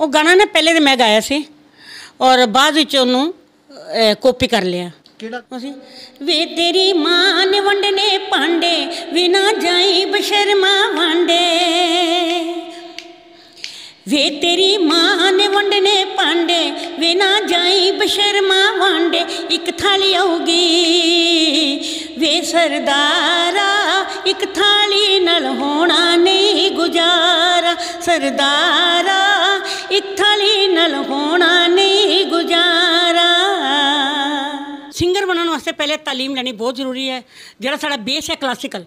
ਉਹ ਗਾਣਾ ਨੇ ਪਹਿਲੇ ਤੇ ਮੈਂ ਗਾਇਆ ਸੀ ਔਰ ਬਾਅਦ ਵਿੱਚ ਉਹਨੂੰ ਕਾਪੀ ਕਰ ਲਿਆ ਕਿਹੜਾ ਅਸੀਂ ਵੇ ਤੇਰੀ ਮਾਂ ਨੇ ਵੰਡਨੇ ਭਾਂਡੇ ਵਿਨਾ ਜਾਈ ਬਸ਼ਰਮਾ ਵਾਂਡੇ ਵੇ ਤੇਰੀ ਮਾਂ ਨੇ ਵੰਡਨੇ ਪਾਂਡੇ ਵੇ ਨਾ ਜਾਈ ਬਸ਼ਰਮਾ ਵਾਂਡੇ ਇੱਕ ਥਾਲੀ ਆਉਗੀ ਵੇ ਸਰਦਾਰਾ ਇੱਕ ਥਾਲੀ ਨਾਲ ਹੋਣਾ ਨਹੀਂ ਗੁਜ਼ਾਰਾ ਸਰਦਾਰਾ ਇੱਕ ਥਾਲੀ ਨਾਲ ਹੋਣਾ ਨਹੀਂ ਗੁਜ਼ਾਰਾ ਸਿੰਗਰ ਬਣਨ ਵਾਸਤੇ ਪਹਿਲੇ تعلیم ਲੈਣੀ ਬਹੁਤ ਜ਼ਰੂਰੀ ਹੈ ਜਿਹੜਾ ਸਾਡਾ ਬੇਸ ਹੈ ਕਲਾਸਿਕਲ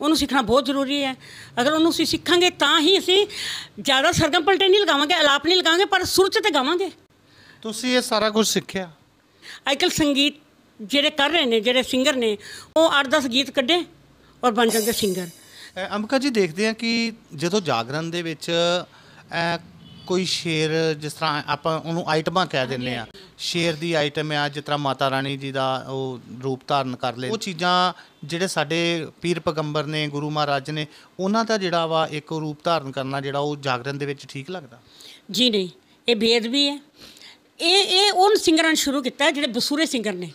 ਉਹਨੂੰ ਸਿੱਖਣਾ ਬਹੁਤ ਜ਼ਰੂਰੀ ਹੈ ਅਗਰ ਉਹਨੂੰ ਅਸੀਂ ਸਿੱਖਾਂਗੇ ਤਾਂ ਹੀ ਅਸੀਂ ਜ਼ਿਆਦਾ ਸਰਗਮ ਪਲਟੇ ਨਹੀਂ ਲਗਾਵਾਂਗੇ ਆਲਾਪ ਨਹੀਂ ਲਗਾਵਾਂਗੇ ਪਰ ਸੁਰ 'ਚ ਤੇ ਗਾਵਾਂਗੇ ਤੁਸੀਂ ਇਹ ਸਾਰਾ ਕੁਝ ਸਿੱਖਿਆ ਅੱਜਕੱਲ ਸੰਗੀਤ ਜਿਹੜੇ ਕਰ ਰਹੇ ਨੇ ਜਿਹੜੇ ਸਿੰਗਰ ਨੇ ਉਹ 8-10 ਗੀਤ ਕੱਢੇ ਔਰ ਬਣ ਜਾਂਦੇ ਸਿੰਗਰ ਅੰਮਕਾ ਜੀ ਦੇਖਦੇ ਆ ਕਿ ਜਦੋਂ ਜਾਗਰਨ ਦੇ ਵਿੱਚ ਕੋਈ ਸ਼ੇਰ ਜਿਸ ਤਰ੍ਹਾਂ ਆਪਾਂ ਉਹਨੂੰ ਆਈਟਮਾਂ ਕਹਿ ਦਿੰਨੇ ਆ ਸ਼ੇਰ ਦੀ ਆਈਟਮ ਆ ਜਿਸ ਤਰ੍ਹਾਂ ਮਾਤਾ ਰਾਣੀ ਜੀ ਦਾ ਉਹ ਰੂਪ ਧਾਰਨ ਕਰ ਲੇ ਉਹ ਚੀਜ਼ਾਂ ਜਿਹੜੇ ਸਾਡੇ ਪੀਰ ਪਗੰਬਰ ਨੇ ਗੁਰੂ ਮਹਾਰਾਜ ਨੇ ਉਹਨਾਂ ਦਾ ਜਿਹੜਾ ਵਾ ਇੱਕ ਰੂਪ ਧਾਰਨ ਕਰਨਾ ਜਿਹੜਾ ਉਹ ਜਾਗਰਣ ਦੇ ਵਿੱਚ ਠੀਕ ਲੱਗਦਾ ਜੀ ਨਹੀਂ ਇਹ ਭੇਦ ਵੀ ਹੈ ਇਹ ਇਹ ਉਹਨ ਸਿੰਗਰਾਂ ਨੇ ਸ਼ੁਰੂ ਕੀਤਾ ਜਿਹੜੇ ਬਸੂਰੇ ਸਿੰਗਰ ਨੇ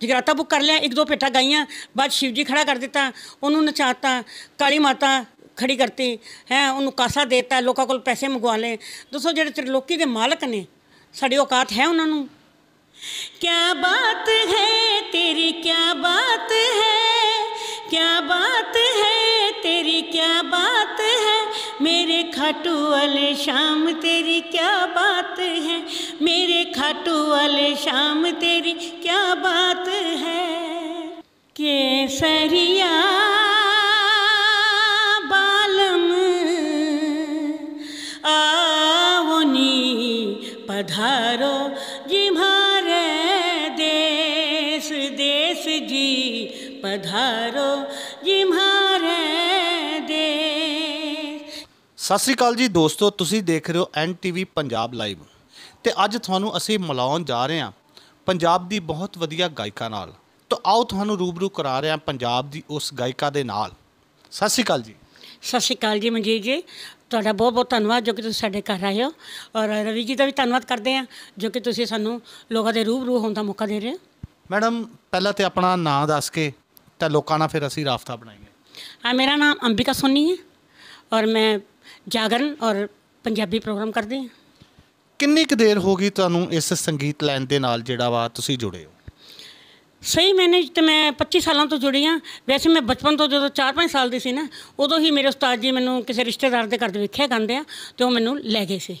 ਜਿਗਰਾਤਾ ਬੁੱਕ ਕਰ ਲਿਆ ਇੱਕ ਦੋ ਪੇਟਾ ਗਾਈਆਂ ਬਾਅਦ ਸ਼ਿਵ ਜੀ ਖੜਾ ਕਰ ਦਿੱਤਾ ਉਹਨੂੰ ਨਚਾਤਾ ਕਾਲੀ ਮਾਤਾ ਖੜੀ ਕਰਤੀ ਹੈ ਉਹਨੂੰ ਕਾਸਾ ਦੇਤਾ ਲੋਕਾਂ ਕੋਲ ਪੈਸੇ ਮੰਗਵਾ ਲੈ ਦੱਸੋ ਜਿਹੜੇ ਤ੍ਰਿਲੋਕੀ ਦੇ ਮਾਲਕ ਨੇ ਸਾਡੀ ਔਕਾਤ ਹੈ ਉਹਨਾਂ ਨੂੰ ਕਿਆ ਬਾਤ ਹੈ ਤੇਰੀ ਕਿਆ ਬਾਤ ਹੈ ਕਿਆ ਬਾਤ ਹੈ ਤੇਰੀ ਕਿਆ ਬਾਤ ਹੈ ਮੇਰੇ ਖਾਟੂ ਵਾਲੇ ਸ਼ਾਮ ਤੇਰੀ ਕਿਆ ਬਾਤ ਹੈ ਮੇਰੇ ਖਾਟੂ ਵਾਲੇ ਸ਼ਾਮ ਤੇਰੀ ਕਿਆ ਬਾਤ ਹੈ ਕੇਸਰੀਆ पधारो जी ਦੇਸ देश देश जी पधारो जी देश ਸਤਿ ਸ੍ਰੀ ਅਕਾਲ ਜੀ ਦੋਸਤੋ ਤੁਸੀਂ ਦੇਖ ਰਹੇ ਹੋ ਐਨਟੀਵੀ ਪੰਜਾਬ ਲਾਈਵ ਤੇ ਅੱਜ ਤੁਹਾਨੂੰ ਅਸੀਂ ਮਿਲਾਉਣ ਜਾ ਰਹੇ ਹਾਂ ਪੰਜਾਬ ਦੀ ਬਹੁਤ ਵਧੀਆ ਗਾਇਕਾ ਨਾਲ ਤਾਂ ਆਓ ਤੁਹਾਨੂੰ ਰੂਬਰੂ ਕਰਾ ਰਹੇ ਹਾਂ ਪੰਜਾਬ ਦੀ ਉਸ ਗਾਇਕਾ ਦੇ ਨਾਲ ਸਤਿ ਸ੍ਰੀ ਅਕਾਲ ਜੀ ਸਤਿ ਸ਼੍ਰੀ ਅਕਾਲ ਜੀ ਮਨਜੀਤ ਜੀ ਤੁਹਾਡਾ ਬਹੁਤ ਬਹੁਤ ਧੰਨਵਾਦ ਜੋ ਕਿ ਤੁਸੀਂ ਸਾਡੇ ਘਰ ਆਏ ਹੋ ਔਰ ਰਵੀ ਜੀ ਦਾ ਵੀ ਧੰਨਵਾਦ ਕਰਦੇ ਹਾਂ ਜੋ ਕਿ ਤੁਸੀਂ ਸਾਨੂੰ ਲੋਕਾਂ ਦੇ ਰੂਹ ਹੋਣ ਦਾ ਮੌਕਾ ਦੇ ਰਹੇ ਹੋ ਮੈਡਮ ਪਹਿਲਾਂ ਤੇ ਆਪਣਾ ਨਾਂ ਦੱਸ ਕੇ ਤਾਂ ਲੋਕਾਂ ਨਾਲ ਫਿਰ ਅਸੀਂ ਰਾਫਤਾ ਬਣਾਈਏ ਹਾਂ ਮੇਰਾ ਨਾਮ ਅੰਬਿਕਾ ਸੋਨੀ ਹੈ ਔਰ ਮੈਂ ਜਾਗਰਨ ਔਰ ਪੰਜਾਬੀ ਪ੍ਰੋਗਰਾਮ ਕਰਦੀ ਹਾਂ ਕਿੰਨੀ ਕੁ ਦੇਰ ਹੋ ਗਈ ਤੁਹਾਨੂੰ ਇਸ ਸੰਗੀਤ ਲਾਈਨ ਦੇ ਨਾਲ ਜਿਹੜਾ ਵਾ ਤੁਸੀਂ ਜੁੜੇ ਹੋ ਸਹੀ ਮੈਨੇਜ ਤੇ ਮੈਂ 25 ਸਾਲਾਂ ਤੋਂ ਜੁੜੀ ਆਂ ਵੈਸੇ ਮੈਂ ਬਚਪਨ ਤੋਂ ਜਦੋਂ 4-5 ਸਾਲ ਦੀ ਸੀ ਨਾ ਉਦੋਂ ਹੀ ਮੇਰੇ ਉਸਤਾਦ ਜੀ ਮੈਨੂੰ ਕਿਸੇ ਰਿਸ਼ਤੇਦਾਰ ਦੇ ਘਰ ਦੇਖਿਆ ਵੇਖਿਆ ਆ ਤੇ ਉਹ ਮੈਨੂੰ ਲੈ ਗਏ ਸੀ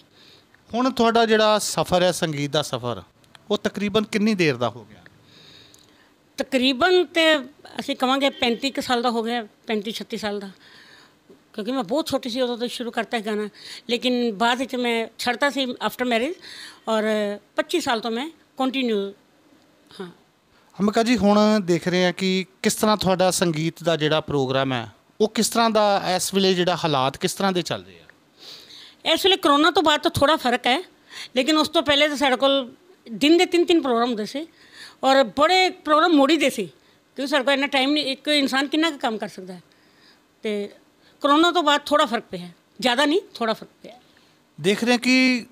ਹੁਣ ਤੁਹਾਡਾ ਜਿਹੜਾ ਸਫ਼ਰ ਹੈ ਸੰਗੀਤ ਦਾ ਸਫ਼ਰ ਉਹ ਤਕਰੀਬਨ ਕਿੰਨੀ ਦੇਰ ਦਾ ਹੋ ਗਿਆ ਤਕਰੀਬਨ ਤੇ ਅਸੀਂ ਕਵਾਂਗੇ 35 ਸਾਲ ਦਾ ਹੋ ਗਿਆ 35 36 ਸਾਲ ਦਾ ਕਿਉਂਕਿ ਮੈਂ ਬਹੁਤ ਛੋਟੀ ਸੀ ਉਦੋਂ ਤੋਂ ਸ਼ੁਰੂ ਕਰਤਾ ਗਾਣਾ ਲੇਕਿਨ ਬਾਅਦ ਵਿੱਚ ਮੈਂ ਛੱਡਤਾ ਸੀ ਆਫਟਰ ਮੈਰਿਜ ਔਰ 25 ਸਾਲ ਤੋਂ ਮੈਂ ਕੰਟੀਨਿਊ ਹਾਂ ਅਮਕਾ ਜੀ ਹੁਣ ਦੇਖ ਰਹੇ ਆ ਕਿ ਕਿਸ ਤਰ੍ਹਾਂ ਤੁਹਾਡਾ ਸੰਗੀਤ ਦਾ ਜਿਹੜਾ ਪ੍ਰੋਗਰਾਮ ਹੈ ਉਹ ਕਿਸ ਤਰ੍ਹਾਂ ਦਾ ਇਸ ਵੇਲੇ ਜਿਹੜਾ ਹਾਲਾਤ ਕਿਸ ਤਰ੍ਹਾਂ ਦੇ ਚੱਲ ਰਹੇ ਆ ਇਸ ਵੇਲੇ ਕਰੋਨਾ ਤੋਂ ਬਾਅਦ ਤਾਂ ਥੋੜਾ ਫਰਕ ਹੈ ਲੇਕਿਨ ਉਸ ਤੋਂ ਪਹਿਲੇ ਤਾਂ ਸਾਡੇ ਕੋਲ ਦਿਨ ਦੇ ਤਿੰਨ ਤਿੰਨ ਪ੍ਰੋਗਰਾਮ ਹੁੰਦੇ ਸੀ ਔਰ ਬੜੇ ਪ੍ਰੋਗਰਾਮ ਮੋੜੀ ਦੇ ਸੀ ਕਿ ਸਾਡੇ ਕੋਲ ਇੰਨਾ ਟਾਈਮ ਨਹੀਂ ਇੱਕ ਇਨਸਾਨ ਕਿੰਨਾ ਕੰਮ ਕਰ ਸਕਦਾ ਹੈ ਤੇ ਕਰੋਨਾ ਤੋਂ ਬਾਅਦ ਥੋੜਾ ਫਰਕ ਪਿਆ ਜ਼ਿਆਦਾ ਨਹੀਂ ਥੋੜਾ ਫਰਕ ਪਿਆ ਦੇਖ ਰਹੇ ਕਿ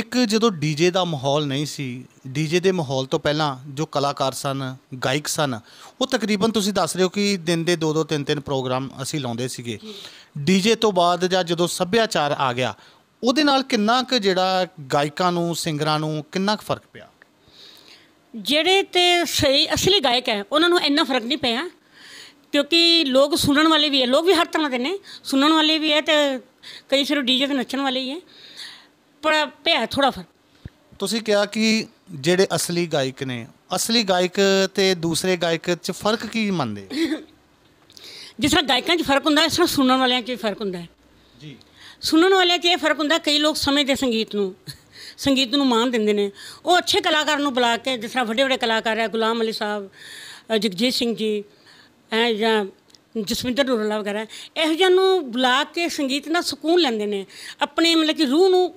ਇੱਕ ਜਦੋਂ ਡੀਜੇ ਦਾ ਮਾਹੌਲ ਨਹੀਂ ਸੀ ਡੀਜੇ ਦੇ ਮਾਹੌਲ ਤੋਂ ਪਹਿਲਾਂ ਜੋ ਕਲਾਕਾਰ ਸਨ ਗਾਇਕ ਸਨ ਉਹ ਤਕਰੀਬਨ ਤੁਸੀਂ ਦੱਸ ਰਹੇ ਹੋ ਕਿ ਦਿਨ ਦੇ ਦੋ ਦੋ ਤਿੰਨ ਤਿੰਨ ਪ੍ਰੋਗਰਾਮ ਅਸੀਂ ਲਾਉਂਦੇ ਸੀਗੇ ਡੀਜੇ ਤੋਂ ਬਾਅਦ ਜਾਂ ਜਦੋਂ ਸੱਭਿਆਚਾਰ ਆ ਗਿਆ ਉਹਦੇ ਨਾਲ ਕਿੰਨਾ ਕੁ ਜਿਹੜਾ ਗਾਇਕਾਂ ਨੂੰ ਸਿੰਗਰਾਂ ਨੂੰ ਕਿੰਨਾ ਕੁ ਫਰਕ ਪਿਆ ਜਿਹੜੇ ਤੇ ਸਹੀ ਅਸਲੀ ਗਾਇਕ ਹੈ ਉਹਨਾਂ ਨੂੰ ਇੰਨਾ ਫਰਕ ਨਹੀਂ ਪਿਆ ਕਿਉਂਕਿ ਲੋਕ ਸੁਣਨ ਵਾਲੇ ਵੀ ਹੈ ਲੋਕ ਵੀ ਹਰ ਤਰ੍ਹਾਂ ਦੇ ਨੇ ਸੁਣਨ ਵਾਲੇ ਵੀ ਹੈ ਤੇ ਕਈ ਸਿਰਫ ਡੀਜੇ ਤੇ ਨੱਚਣ ਵਾਲੇ ਹੀ ਹੈ ਪਰ ਪਿਆ ਥੋੜਾ ਫਰਕ ਤੁਸੀਂ ਕਿਹਾ ਕਿ ਜਿਹੜੇ ਅਸਲੀ ਗਾਇਕ ਨੇ ਅਸਲੀ ਗਾਇਕ ਤੇ ਦੂਸਰੇ ਗਾਇਕ 'ਚ ਫਰਕ ਕੀ ਮੰਨਦੇ ਜਿਸ ਤਰ੍ਹਾਂ ਗਾਇਕਾਂ 'ਚ ਫਰਕ ਹੁੰਦਾ ਇਸ ਤਰ੍ਹਾਂ ਸੁਣਨ ਵਾਲਿਆਂ 'ਚ ਵੀ ਫਰਕ ਹੁੰਦਾ ਹੈ ਜੀ ਸੁਣਨ ਵਾਲਿਆਂ 'ਚ ਇਹ ਫਰਕ ਹੁੰਦਾ ਕਈ ਲੋਕ ਸਮਝਦੇ ਸੰਗੀਤ ਨੂੰ ਸੰਗੀਤ ਨੂੰ ਮਾਨ ਦਿੰਦੇ ਨੇ ਉਹ ਅੱਛੇ ਕਲਾਕਾਰ ਨੂੰ ਬੁਲਾ ਕੇ ਜਿਸ ਤਰ੍ਹਾਂ ਵੱਡੇ ਵੱਡੇ ਕਲਾਕਾਰ ਹੈ ਗੁਲਾਮ ਅਲੀ ਸਾਹਿਬ ਜਗਜੀਤ ਸਿੰਘ ਜੀ ਐ ਜਾਂ ਜਸਵਿੰਦਰ ਨੂਰਲਾ ਵਗੈਰਾ ਇਹੋ ਜਿਹਨਾਂ ਨੂੰ ਬੁਲਾ ਕੇ ਸੰਗੀਤ ਨਾਲ ਸਕੂਨ ਲੈਂਦੇ ਨੇ ਆਪਣੇ ਮਤਲਬ ਕਿ ਰੂਹ ਨੂੰ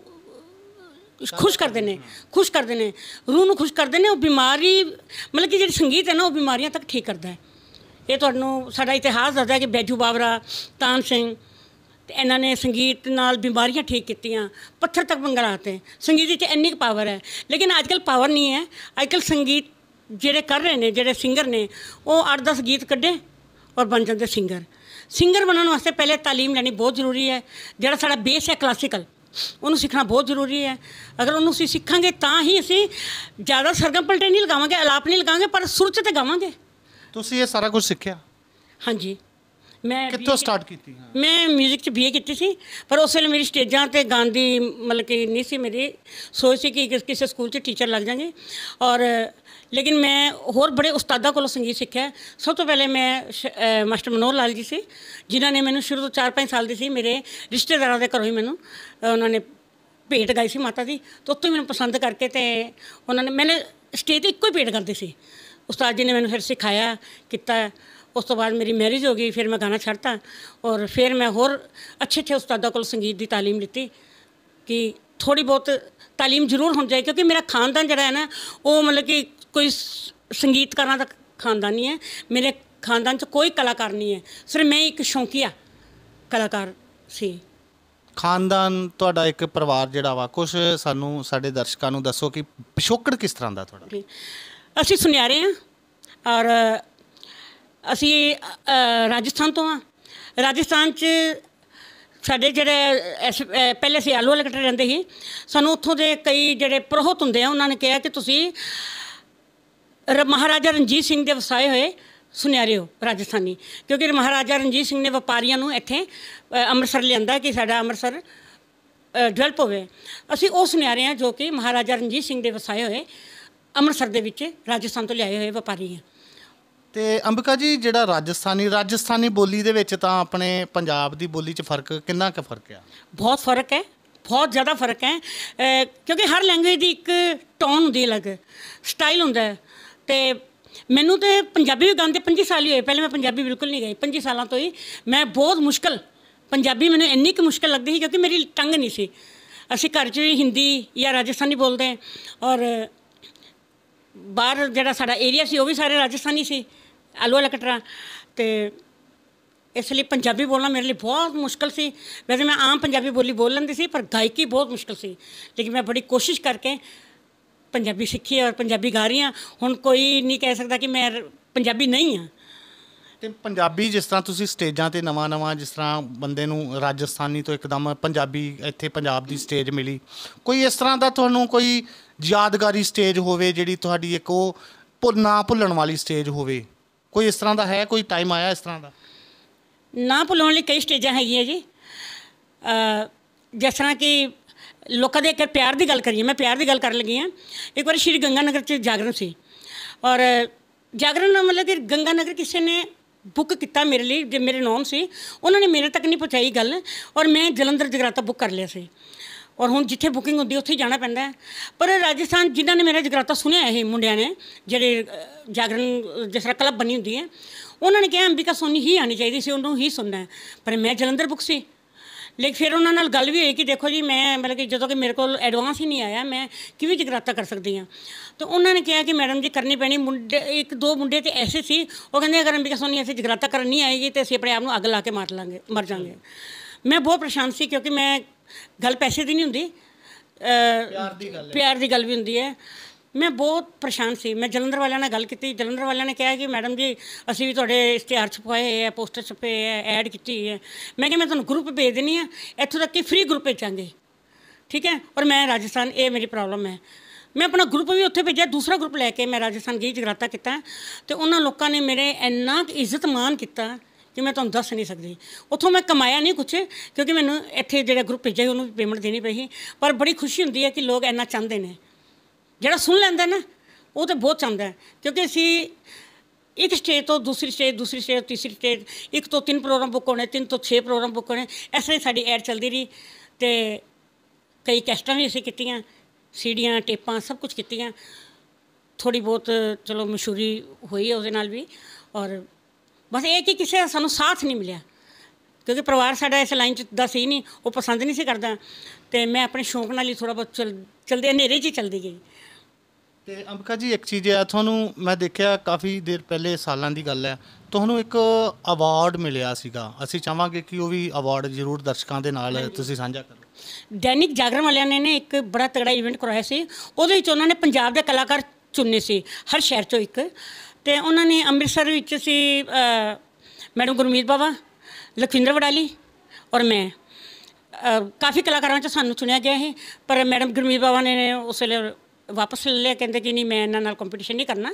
ਖੁਸ਼ ਕਰਦੇ ਨੇ ਖੁਸ਼ ਕਰਦੇ ਨੇ ਰੂਹ ਨੂੰ ਖੁਸ਼ ਕਰਦੇ ਨੇ ਉਹ ਬਿਮਾਰੀ ਮਤਲਬ ਕਿ ਜਿਹੜੀ ਸੰਗੀਤ ਹੈ ਨਾ ਉਹ ਬਿਮਾਰੀਆਂ ਤੱਕ ਠੀਕ ਕਰਦਾ ਹੈ ਇਹ ਤੁਹਾਨੂੰ ਸਾਡਾ ਇਤਿਹਾਸ ਦੱਸਦਾ ਹੈ ਕਿ ਬੈਜੂ ਬਾਬਰਾ ਤਾਨ ਸਿੰਘ ਤੇ ਇਹਨਾਂ ਨੇ ਸੰਗੀਤ ਨਾਲ ਬਿਮਾਰੀਆਂ ਠੀਕ ਕੀਤੀਆਂ ਪੱਥਰ ਤੱਕ ਮੰਗਰਾਤੇ ਸੰਗੀਤ ਵਿੱਚ ਇੰਨੀ ਕੁ ਪਾਵਰ ਹੈ ਲੇਕਿਨ ਅੱਜਕੱਲ ਪਾਵਰ ਨਹੀਂ ਹੈ ਅੱਜਕੱਲ ਸੰਗੀਤ ਜਿਹੜੇ ਕਰ ਰਹੇ ਨੇ ਜਿਹੜੇ ਸਿੰਗਰ ਨੇ ਉਹ 8-10 ਗੀਤ ਕੱਢੇ ਔਰ ਬਣ ਜਾਂਦੇ ਸਿੰਗਰ ਸਿੰਗਰ ਬਣਨ ਵਾਸਤੇ ਪਹਿਲੇ تعلیم ਲੈਣੀ ਬਹੁਤ ਜ਼ਰੂਰੀ ਹੈ ਜਿਹੜਾ ਸਾਡਾ ਬੇਸ ਹੈ ਕਲਾਸਿਕਲ ਉਹਨੂੰ ਸਿੱਖਣਾ ਬਹੁਤ ਜ਼ਰੂਰੀ ਹੈ ਅਗਰ ਉਹਨੂੰ ਅਸੀਂ ਸਿੱਖਾਂਗੇ ਤਾਂ ਹੀ ਅਸੀਂ ਜ਼ਿਆਦਾ ਸਰਗਮ ਪਲਟੇ ਨਹੀਂ ਲਗਾਵਾਂਗੇ ਅਲਾਪ ਨਹੀਂ ਲਗਾਵਾਂਗੇ ਪਰ ਸੁਰ 'ਚ ਤੇ ਗਾਵਾਂਗੇ ਤੁਸੀਂ ਇਹ ਸਾਰਾ ਕੁਝ ਸਿੱਖਿਆ ਹਾਂਜੀ ਮੈਂ ਕਿੱਥੋਂ ਸਟਾਰਟ ਕੀਤੀ ਮੈਂ 뮤직 ਚ ਬੀਏ ਕੀਤੀ ਸੀ ਪਰ ਉਸ ਵੇਲੇ ਮੇਰੀ ਸਟੇਜਾਂ ਤੇ ਗਾਂਦੀ ਮਤਲਬ ਕਿ ਨਹੀਂ ਸੀ ਮੇਰੀ ਸੋਚ ਸੀ ਕਿ ਕਿਸੇ ਸਕੂਲ ਚ ਟੀਚਰ ਲੱਗ ਜਾਾਂਗੇ ਔਰ ਲੇਕਿਨ ਮੈਂ ਹੋਰ ਬੜੇ ਉਸਤਾਦਾਂ ਕੋਲੋਂ ਸੰਗੀਤ ਸਿੱਖਿਆ ਸਭ ਤੋਂ ਪਹਿਲੇ ਮੈਂ ਮਾਸਟਰ ਮਨੋਹਰ ਲਾਲ ਜੀ ਸੀ ਜਿਨ੍ਹਾਂ ਨੇ ਮੈਨੂੰ ਸ਼ੁਰੂ ਤੋਂ 4-5 ਸਾਲ ਦੀ ਸੀ ਮੇਰੇ ਰਿਸ਼ਤੇਦਾਰਾਂ ਦੇ ਘਰੋਂ ਹੀ ਮੈਨੂੰ ਉਹਨਾਂ ਨੇ ਪੇਟ ਗਾਈ ਸੀ ਮਾਤਾ ਦੀ ਤੋਂ ਉੱਤੋਂ ਹੀ ਮੈਨੂੰ ਪਸੰਦ ਕਰਕੇ ਤੇ ਉਹਨਾਂ ਨੇ ਮੈਨੇ ਸਟੇਜ ਤੇ ਇੱਕੋ ਹੀ ਪੇਟ ਕਰਦੀ ਸੀ ਉਸਤਾਦ ਜੀ ਨੇ ਮੈਨੂੰ ਫਿਰ ਸਿਖਾਇਆ ਕੀਤਾ ਉਸ ਤੋਂ ਬਾਅਦ ਮੇਰੀ ਮੈਰਿਜ ਹੋ ਗਈ ਫਿਰ ਮੈਂ ਗਾਣਾ ਛੱਡਤਾ ਔਰ ਫਿਰ ਮੈਂ ਹੋਰ ਅੱਛੇ ਅੱਛੇ ਉਸਤਾਦਾਂ ਕੋਲ ਸੰਗੀਤ ਦੀ تعلیم ਲਿੱਤੀ ਕਿ ਥੋੜੀ ਬਹੁਤ تعلیم ਜ਼ਰੂਰ ਹੋਣੀ ਚਾਹੀਦੀ ਕਿਉਂਕਿ ਮੇਰਾ ਖਾਨਦਾਨ ਜਿਹੜਾ ਹੈ ਨਾ ਉਹ ਮਤਲਬ ਕਿ ਕੋਈ ਸੰਗੀਤਕਾਰਾਂ ਦਾ ਖਾਨਦਾਨ ਨਹੀਂ ਹੈ ਮੇਰੇ ਖਾਨਦਾਨ 'ਚ ਕੋਈ ਕਲਾਕਾਰ ਨਹੀਂ ਹੈ ਸਿਰ ਮੈਂ ਇੱਕ ਸ਼ੌਂਕੀਆ ਕਲਾਕਾਰ ਸੀ ਖਾਨਦਾਨ ਤੁਹਾਡਾ ਇੱਕ ਪਰਿਵਾਰ ਜਿਹੜਾ ਵਾ ਕੁਝ ਸਾਨੂੰ ਸਾਡੇ ਦਰਸ਼ਕਾਂ ਨੂੰ ਦੱਸੋ ਕਿ ਪਿਛੋਕੜ ਕਿਸ ਤਰ੍ਹਾਂ ਦਾ ਤੁਹਾਡਾ ਅਸੀਂ ਸੁਨਿਆਰੇ ਆ ਔਰ ਅਸੀਂ ਰਾਜਸਥਾਨ ਤੋਂ ਆ ਰਾਜਸਥਾਨ 'ਚ ਸਾਡੇ ਜਿਹੜੇ ਪਹਿਲੇ ਸੀ ਆਲੂ ਵਾਲੇ ਕਟੇ ਰਹਿੰਦੇ ਸੀ ਸਾਨੂੰ ਉੱਥੋਂ ਦੇ ਕਈ ਜਿਹੜੇ ਪ੍ਰੋਹਤ ਹੁੰਦੇ ਆ ਉਹਨਾਂ ਨੇ ਕਿਹਾ ਕਿ ਤੁਸੀਂ ਰ- ਮਹਾਰਾਜਾ ਰਣਜੀਤ ਸਿੰਘ ਦੇ ਵਸਾਏ ਹੋਏ ਸੁਨਿਆਰਿਓ ਰਾਜਸਥਾਨੀ ਕਿਉਂਕਿ ਮਹਾਰਾਜਾ ਰਣਜੀਤ ਸਿੰਘ ਨੇ ਵਪਾਰੀਆਂ ਨੂੰ ਇੱਥੇ ਅੰਮ੍ਰਿਤਸਰ ਲਿਆਂਦਾ ਕਿ ਸਾਡਾ ਅੰਮ੍ਰਿਤਸਰ ਡਿਵੈਲਪ ਹੋਵੇ ਅਸੀਂ ਉਹ ਸੁਨਿਆਰੇ ਆ ਜੋ ਕਿ ਮਹਾਰਾਜਾ ਰਣਜੀਤ ਸਿੰਘ ਦੇ ਵਸਾਏ ਹੋਏ ਅੰਮ੍ਰਿਤਸਰ ਦੇ ਵਿੱਚ ਰਾਜਸਥਾਨ ਤੋਂ ਲਿਆਏ ਹੋਏ ਵਪਾਰੀ ਆ ਤੇ ਅੰਬਿਕਾ ਜੀ ਜਿਹੜਾ ਰਾਜਸਥਾਨੀ ਰਾਜਸਥਾਨੀ ਬੋਲੀ ਦੇ ਵਿੱਚ ਤਾਂ ਆਪਣੇ ਪੰਜਾਬ ਦੀ ਬੋਲੀ 'ਚ ਫਰਕ ਕਿੰਨਾ ਕੁ ਫਰਕ ਆ ਬਹੁਤ ਫਰਕ ਹੈ ਬਹੁਤ ਜ਼ਿਆਦਾ ਫਰਕ ਹੈ ਕਿਉਂਕਿ ਹਰ ਲੈਂਗੁਏਜ ਦੀ ਇੱਕ ਟੋਨ ਹੁੰਦੀ ਅਲੱਗ ਸਟਾਈਲ ਹੁੰਦਾ ਹੈ ਤੇ ਮੈਨੂੰ ਤੇ ਪੰਜਾਬੀ ਵੀ ਗਾਉਂਦੇ 25 ਸਾਲ ਹੀ ਹੋਏ ਪਹਿਲੇ ਮੈਂ ਪੰਜਾਬੀ ਬਿਲਕੁਲ ਨਹੀਂ ਗਾਈ 25 ਸਾਲਾਂ ਤੋਂ ਹੀ ਮੈਂ ਬਹੁਤ ਮੁਸ਼ਕਲ ਪੰਜਾਬੀ ਮੈਨੂੰ ਇੰਨੀ ਕਿ ਮੁਸ਼ਕਲ ਲੱਗਦੀ ਸੀ ਕਿਉਂਕਿ ਮੇਰੀ ਟੰਗ ਨਹੀਂ ਸੀ ਅਸੀਂ ਘਰ 'ਚ ਵੀ ਹਿੰਦੀ ਜਾਂ ਰਾਜਸਥਾਨੀ ਬੋਲਦੇ ਆਂ ਔਰ ਬਾਹਰ ਜਿਹੜਾ ਸਾਡਾ ਏਰੀਆ ਸੀ ਉਹ ਵੀ ਸਾਰੇ ਰਾਜਸਥਾਨੀ ਸੀ ਆਲੂ ਵਾਲਾ ਕਟਰਾ ਤੇ ਇਸ ਲਈ ਪੰਜਾਬੀ ਬੋਲਣਾ ਮੇਰੇ ਲਈ ਬਹੁਤ ਮੁਸ਼ਕਲ ਸੀ ਵੈਸੇ ਮੈਂ ਆਮ ਪੰਜਾਬੀ ਬੋਲੀ ਬੋਲ ਲੈਂਦੀ ਸੀ ਪਰ ਗਾਇਕੀ ਬਹੁਤ ਮੁਸ਼ਕਲ ਸੀ ਲੇਕਿਨ ਮੈਂ ਬੜੀ ਕੋਸ਼ਿਸ਼ ਕਰਕੇ ਪੰਜਾਬੀ ਸਿੱਖੀ ਔਰ ਪੰਜਾਬੀ ਗਾ ਰਹੀ ਹਾਂ ਹੁਣ ਕੋਈ ਨਹੀਂ ਕਹਿ ਸਕਦਾ ਕਿ ਮੈਂ ਪੰਜਾਬੀ ਨਹੀਂ ਹਾਂ ਤੇ ਪੰਜਾਬੀ ਜਿਸ ਤਰ੍ਹਾਂ ਤੁਸੀਂ ਸਟੇਜਾਂ ਤੇ ਨਵਾਂ-ਨਵਾਂ ਜਿਸ ਤਰ੍ਹਾਂ ਬੰਦੇ ਨੂੰ ਰਾਜਸਥਾਨੀ ਤੋਂ ਇੱਕਦਮ ਪੰਜਾਬੀ ਇੱਥੇ ਪੰਜਾਬ ਦੀ ਸਟੇਜ ਮਿਲੀ ਕੋਈ ਇਸ ਤਰ੍ਹਾਂ ਦਾ ਤੁਹਾਨੂੰ ਕੋਈ ਯਾਦਗਾਰੀ ਸਟੇਜ ਹੋਵੇ ਜਿਹੜੀ ਤੁਹਾਡੀ ਇੱਕ ਉਹ ਨਾ ਭੁੱਲਣ ਵਾਲੀ ਸਟੇਜ ਹੋਵੇ ਕੋਈ ਇਸ ਤਰ੍ਹਾਂ ਦਾ ਹੈ ਕੋਈ ਟਾਈਮ ਆਇਆ ਇਸ ਤਰ੍ਹਾਂ ਦਾ ਨਾ ਭੁੱਲਣ ਲਈ ਕਈ ਸਟੇਜਾਂ ਹੈਗੀਆਂ ਜੀ ਜਿਸ ਤਰ੍ਹਾਂ ਕਿ ਲੋਕਾਂ ਦੇ ਇੱਕ ਪਿਆਰ ਦੀ ਗੱਲ ਕਰੀਏ ਮੈਂ ਪਿਆਰ ਦੀ ਗੱਲ ਕਰਨ ਲੱਗੀ ਆ ਇੱਕ ਵਾਰ ਸ਼੍ਰੀ ਗੰਗਾ ਨਗਰ 'ਚ ਜਾਗਰਣ ਸੀ ਔਰ ਜਾਗਰਣ ਮਤਲਬ ਕਿ ਗੰਗਾ ਨਗਰ ਕਿਸੇ ਨੇ ਬੁੱਕ ਕੀਤਾ ਮੇਰੇ ਲਈ ਜੇ ਮੇਰੇ ਨਾਮ ਸੀ ਉਹਨਾਂ ਨੇ ਮੇਰੇ ਤੱਕ ਨਹੀਂ ਪਹੁੰਚਾਈ ਗੱਲ ਔਰ ਮੈਂ ਜਲੰਧਰ ਜਗਰਾਤਾ ਬੁੱਕ ਕਰ ਲਿਆ ਸੀ ਔਰ ਹੁਣ ਜਿੱਥੇ ਬੁਕਿੰਗ ਹੁੰਦੀ ਉੱਥੇ ਜਾਣਾ ਪੈਂਦਾ ਪਰ ਰਾਜਸਥਾਨ ਜਿਨ੍ਹਾਂ ਨੇ ਮੇਰਾ ਜਗਰਾਤਾ ਸੁਣਿਆ ਇਹ ਮੁੰਡਿਆਂ ਨੇ ਜਿਹੜੇ ਜਾਗਰਣ ਜਿਸ ਤਰ੍ਹਾਂ ਕਲੱਬ ਬਣੀ ਹੁੰਦੀ ਹੈ ਉਹਨਾਂ ਨੇ ਕਿਹਾ ਅੰਬਿਕਾ ਸੋਨੀ ਹੀ ਆਣੀ ਚਾਹੀਦੀ ਸੀ ਉਹਨੂੰ ਹੀ ਸੁਣਨਾ ਪਰ ਮੈਂ ਜਲੰਧਰ ਬੁੱਕ ਸੀ ਲੇਕਿਨ ਫਿਰ ਉਹਨਾਂ ਨਾਲ ਗੱਲ ਵੀ ਹੋਈ ਕਿ ਦੇਖੋ ਜੀ ਮੈਂ ਮਤਲਬ ਕਿ ਜਦੋਂ ਕਿ ਮੇਰੇ ਕੋਲ ਐਡਵਾਂਸ ਹੀ ਨਹੀਂ ਆਇਆ ਮੈਂ ਕਿਵੇਂ ਜਗਰਾਤਾ ਕਰ ਸਕਦੀ ਹਾਂ ਤਾਂ ਉਹਨਾਂ ਨੇ ਕਿਹਾ ਕਿ ਮੈਡਮ ਜੀ ਕਰਨੀ ਪੈਣੀ ਮੁੰਡੇ ਇੱਕ ਦੋ ਮੁੰਡੇ ਤੇ ਐਸੇ ਸੀ ਉਹ ਕਹਿੰਦੇ ਅਗਰ ਅੰਬਿਕਾ ਸੋਨੀ ਐਸੇ ਜਗਰਾਤਾ ਕਰਨ ਨਹੀਂ ਆਏਗੀ ਤੇ ਅਸੀਂ ਆਪਣੇ ਆਪ ਨੂੰ ਅੱਗ ਲਾ ਕੇ ਮਾਰ ਲਾਂਗੇ ਮਰ ਜਾਾਂਗੇ ਮੈਂ ਬਹੁਤ ਪਰੇਸ਼ਾਨ ਸੀ ਕਿਉਂਕਿ ਮੈਂ ਗੱਲ ਪੈਸੇ ਦੀ ਨਹੀਂ ਹੁੰਦੀ ਪਿਆਰ ਦੀ ਗੱਲ ਪਿਆਰ ਦੀ ਗੱਲ ਵੀ ਹੁੰਦੀ ਹੈ ਮੈਂ ਬਹੁਤ ਪਰੇਸ਼ਾਨ ਸੀ ਮੈਂ ਜਲੰਧਰ ਵਾਲਿਆਂ ਨਾਲ ਗੱਲ ਕੀਤੀ ਜਲੰਧਰ ਵਾਲਿਆਂ ਨੇ ਕਿਹਾ ਕਿ ਮੈਡਮ ਜੀ ਅਸੀਂ ਵੀ ਤੁਹਾਡੇ ਇਸ਼ਤਿਹਾਰ ਛਪਾਏ ਆ ਪੋਸਟਰ ਛਪੇ ਆ ਐਡ ਕੀਤੀ ਹੈ ਮੈਂ ਕਿਹਾ ਮੈਂ ਤੁਹਾਨੂੰ ਗਰੁੱਪ ਭੇਜ ਦਿੰਨੀ ਆ ਇੱਥੋਂ ਤੱਕ ਕਿ ਫ੍ਰੀ ਗਰੁੱਪ ਭੇਜਾਂਗੇ ਠੀਕ ਹੈ ਔਰ ਮੈਂ ਰਾਜਸਥਾਨ ਇਹ ਮੇਰੀ ਪ੍ਰੋਬਲਮ ਹੈ ਮੈਂ ਆਪਣਾ ਗਰੁੱਪ ਵੀ ਉੱਥੇ ਭੇਜਿਆ ਦੂਸਰਾ ਗਰੁੱਪ ਲੈ ਕੇ ਮੈਂ ਰਾਜਸਥਾਨ ਗਈ ਜਗਰਾਤਾ ਕੀਤਾ ਤੇ ਉਹਨਾਂ ਲੋਕਾਂ ਨੇ ਮੇਰੇ ਇੰਨਾ ਇੱਜ਼ਤ ਮਾਨ ਕੀਤਾ ਕਿ ਮੈਂ ਤੁਹਾਨੂੰ ਦੱਸ ਨਹੀਂ ਸਕਦੀ ਉੱਥੋਂ ਮੈਂ ਕਮਾਇਆ ਨਹੀਂ ਕੁਛ ਕਿਉਂਕਿ ਮੈਨੂੰ ਇੱਥੇ ਜਿਹੜਾ ਗਰੁੱਪ ਭੇਜਿਆ ਉਹਨੂੰ ਵੀ ਪੇਮੈਂਟ ਦੇਣੀ ਪਈ ਪਰ ਬੜੀ ਖੁਸ਼ੀ ਹੁੰਦੀ ਹੈ ਕਿ ਲੋਕ ਇੰਨਾ ਚਾਹੁੰਦੇ ਨੇ ਜਿਹੜਾ ਸੁਣ ਲੈਂਦਾ ਨਾ ਉਹ ਤੇ ਬਹੁਤ ਚੰਗਾ ਕਿਉਂਕਿ ਅਸੀਂ ਇੱਕ ਸਟੇਜ ਤੋਂ ਦੂਸਰੀ ਸਟੇਜ ਦੂਸਰੀ ਸਟੇਜ ਤੀਸਰੀ ਸਟੇਜ ਇੱਕ ਤੋਂ ਤਿੰਨ ਪ੍ਰੋਗਰਾਮ ਬੁੱਕ ਹੋਣੇ ਤਿੰਨ ਤੋਂ 6 ਪ੍ਰੋਗਰਾਮ ਬੁੱਕ ਹੋਣੇ ਐਸੇ ਸਾਡੀ ਐਡ ਚੱਲਦੀ ਰਹੀ ਤੇ ਕਈ ਕੈਸਟਾਂ ਵੀ ਅਸੀਂ ਕੀਤੀਆਂ ਸੀੜੀਆਂ ਟੇਪਾਂ ਸਭ ਕੁਝ ਕੀਤੀਆਂ ਥੋੜੀ ਬਹੁਤ ਚਲੋ ਮਸ਼ਹੂਰੀ ਹੋਈ ਹੈ ਉਹਦੇ ਨਾਲ ਵੀ ਔਰ ਬਸ ਇਹ ਕਿ ਕਿਸੇ ਸਾਨੂੰ ਸਾਥ ਨਹੀਂ ਮਿਲਿਆ ਕਿਉਂਕਿ ਪਰਿਵਾਰ ਸਾਡਾ ਇਸ ਲਾਈਨ 'ਚ ਦਾ ਸਹੀ ਨਹੀਂ ਉਹ ਪਸੰਦ ਨਹੀਂ ਸੀ ਕਰਦਾ ਤੇ ਮੈਂ ਆਪਣੇ ਸ਼ੌਂਕ ਨਾਲ ਹੀ ਥੋੜਾ ਬਹੁਤ ਚਲਦੇ ਹਨੇਰੇ 'ਚ ਚਲਦੀ ਗਈ ਤੇ ਅੰਬਿਕਾ ਜੀ ਇੱਕ ਚੀਜ਼ ਹੈ ਤੁਹਾਨੂੰ ਮੈਂ ਦੇਖਿਆ ਕਾਫੀ ਦੇਰ ਪਹਿਲੇ ਸਾਲਾਂ ਦੀ ਗੱਲ ਹੈ ਤੁਹਾਨੂੰ ਇੱਕ ਅਵਾਰਡ ਮਿਲਿਆ ਸੀਗਾ ਅਸੀਂ ਚਾਹਾਂਗੇ ਕਿ ਉਹ ਵੀ ਅਵਾਰਡ ਜ਼ਰੂਰ ਦਰਸ਼ਕਾਂ ਦੇ ਨਾਲ ਤੁਸੀਂ ਸਾਂਝਾ ਕਰੋ ਦੈਨਿਕ ਜਾਗਰਣ ਵਾਲਿਆਂ ਨੇ ਨੇ ਇੱਕ ਬੜਾ ਤਗੜਾ ਇਵੈਂਟ ਕਰਾਇਆ ਸੀ ਉਹਦੇ ਵਿੱਚ ਉਹਨਾਂ ਨੇ ਪੰਜਾਬ ਦੇ ਕਲਾਕਾਰ ਚੁਣੇ ਸੀ ਹਰ ਸ਼ਹਿਰ ਚੋਂ ਇੱਕ ਤੇ ਉਹਨਾਂ ਨੇ ਅੰਮ੍ਰਿਤਸਰ ਵਿੱਚ ਸੀ ਮੈਡਮ ਗੁਰਮੀਤ ਬਾਵਾ ਲਖਵਿੰਦਰ ਵਡਾਲੀ ਔਰ ਮੈਂ ਕਾਫੀ ਕਲਾਕਾਰਾਂ ਚ ਸਾਨੂੰ ਚੁਣਿਆ ਗਿਆ ਹੈ ਪਰ ਮੈਡਮ ਗੁਰਮੀਤ ਬਾਵਾ ਨੇ ਉਸ ਵੇਲੇ ਵਾਪਸ ਲੈ ਲਿਆ ਕਹਿੰਦੇ ਕਿ ਨਹੀਂ ਮੈਂ ਇਹਨਾਂ ਨਾਲ ਕੰਪੀਟੀਸ਼ਨ ਨਹੀਂ ਕਰਨਾ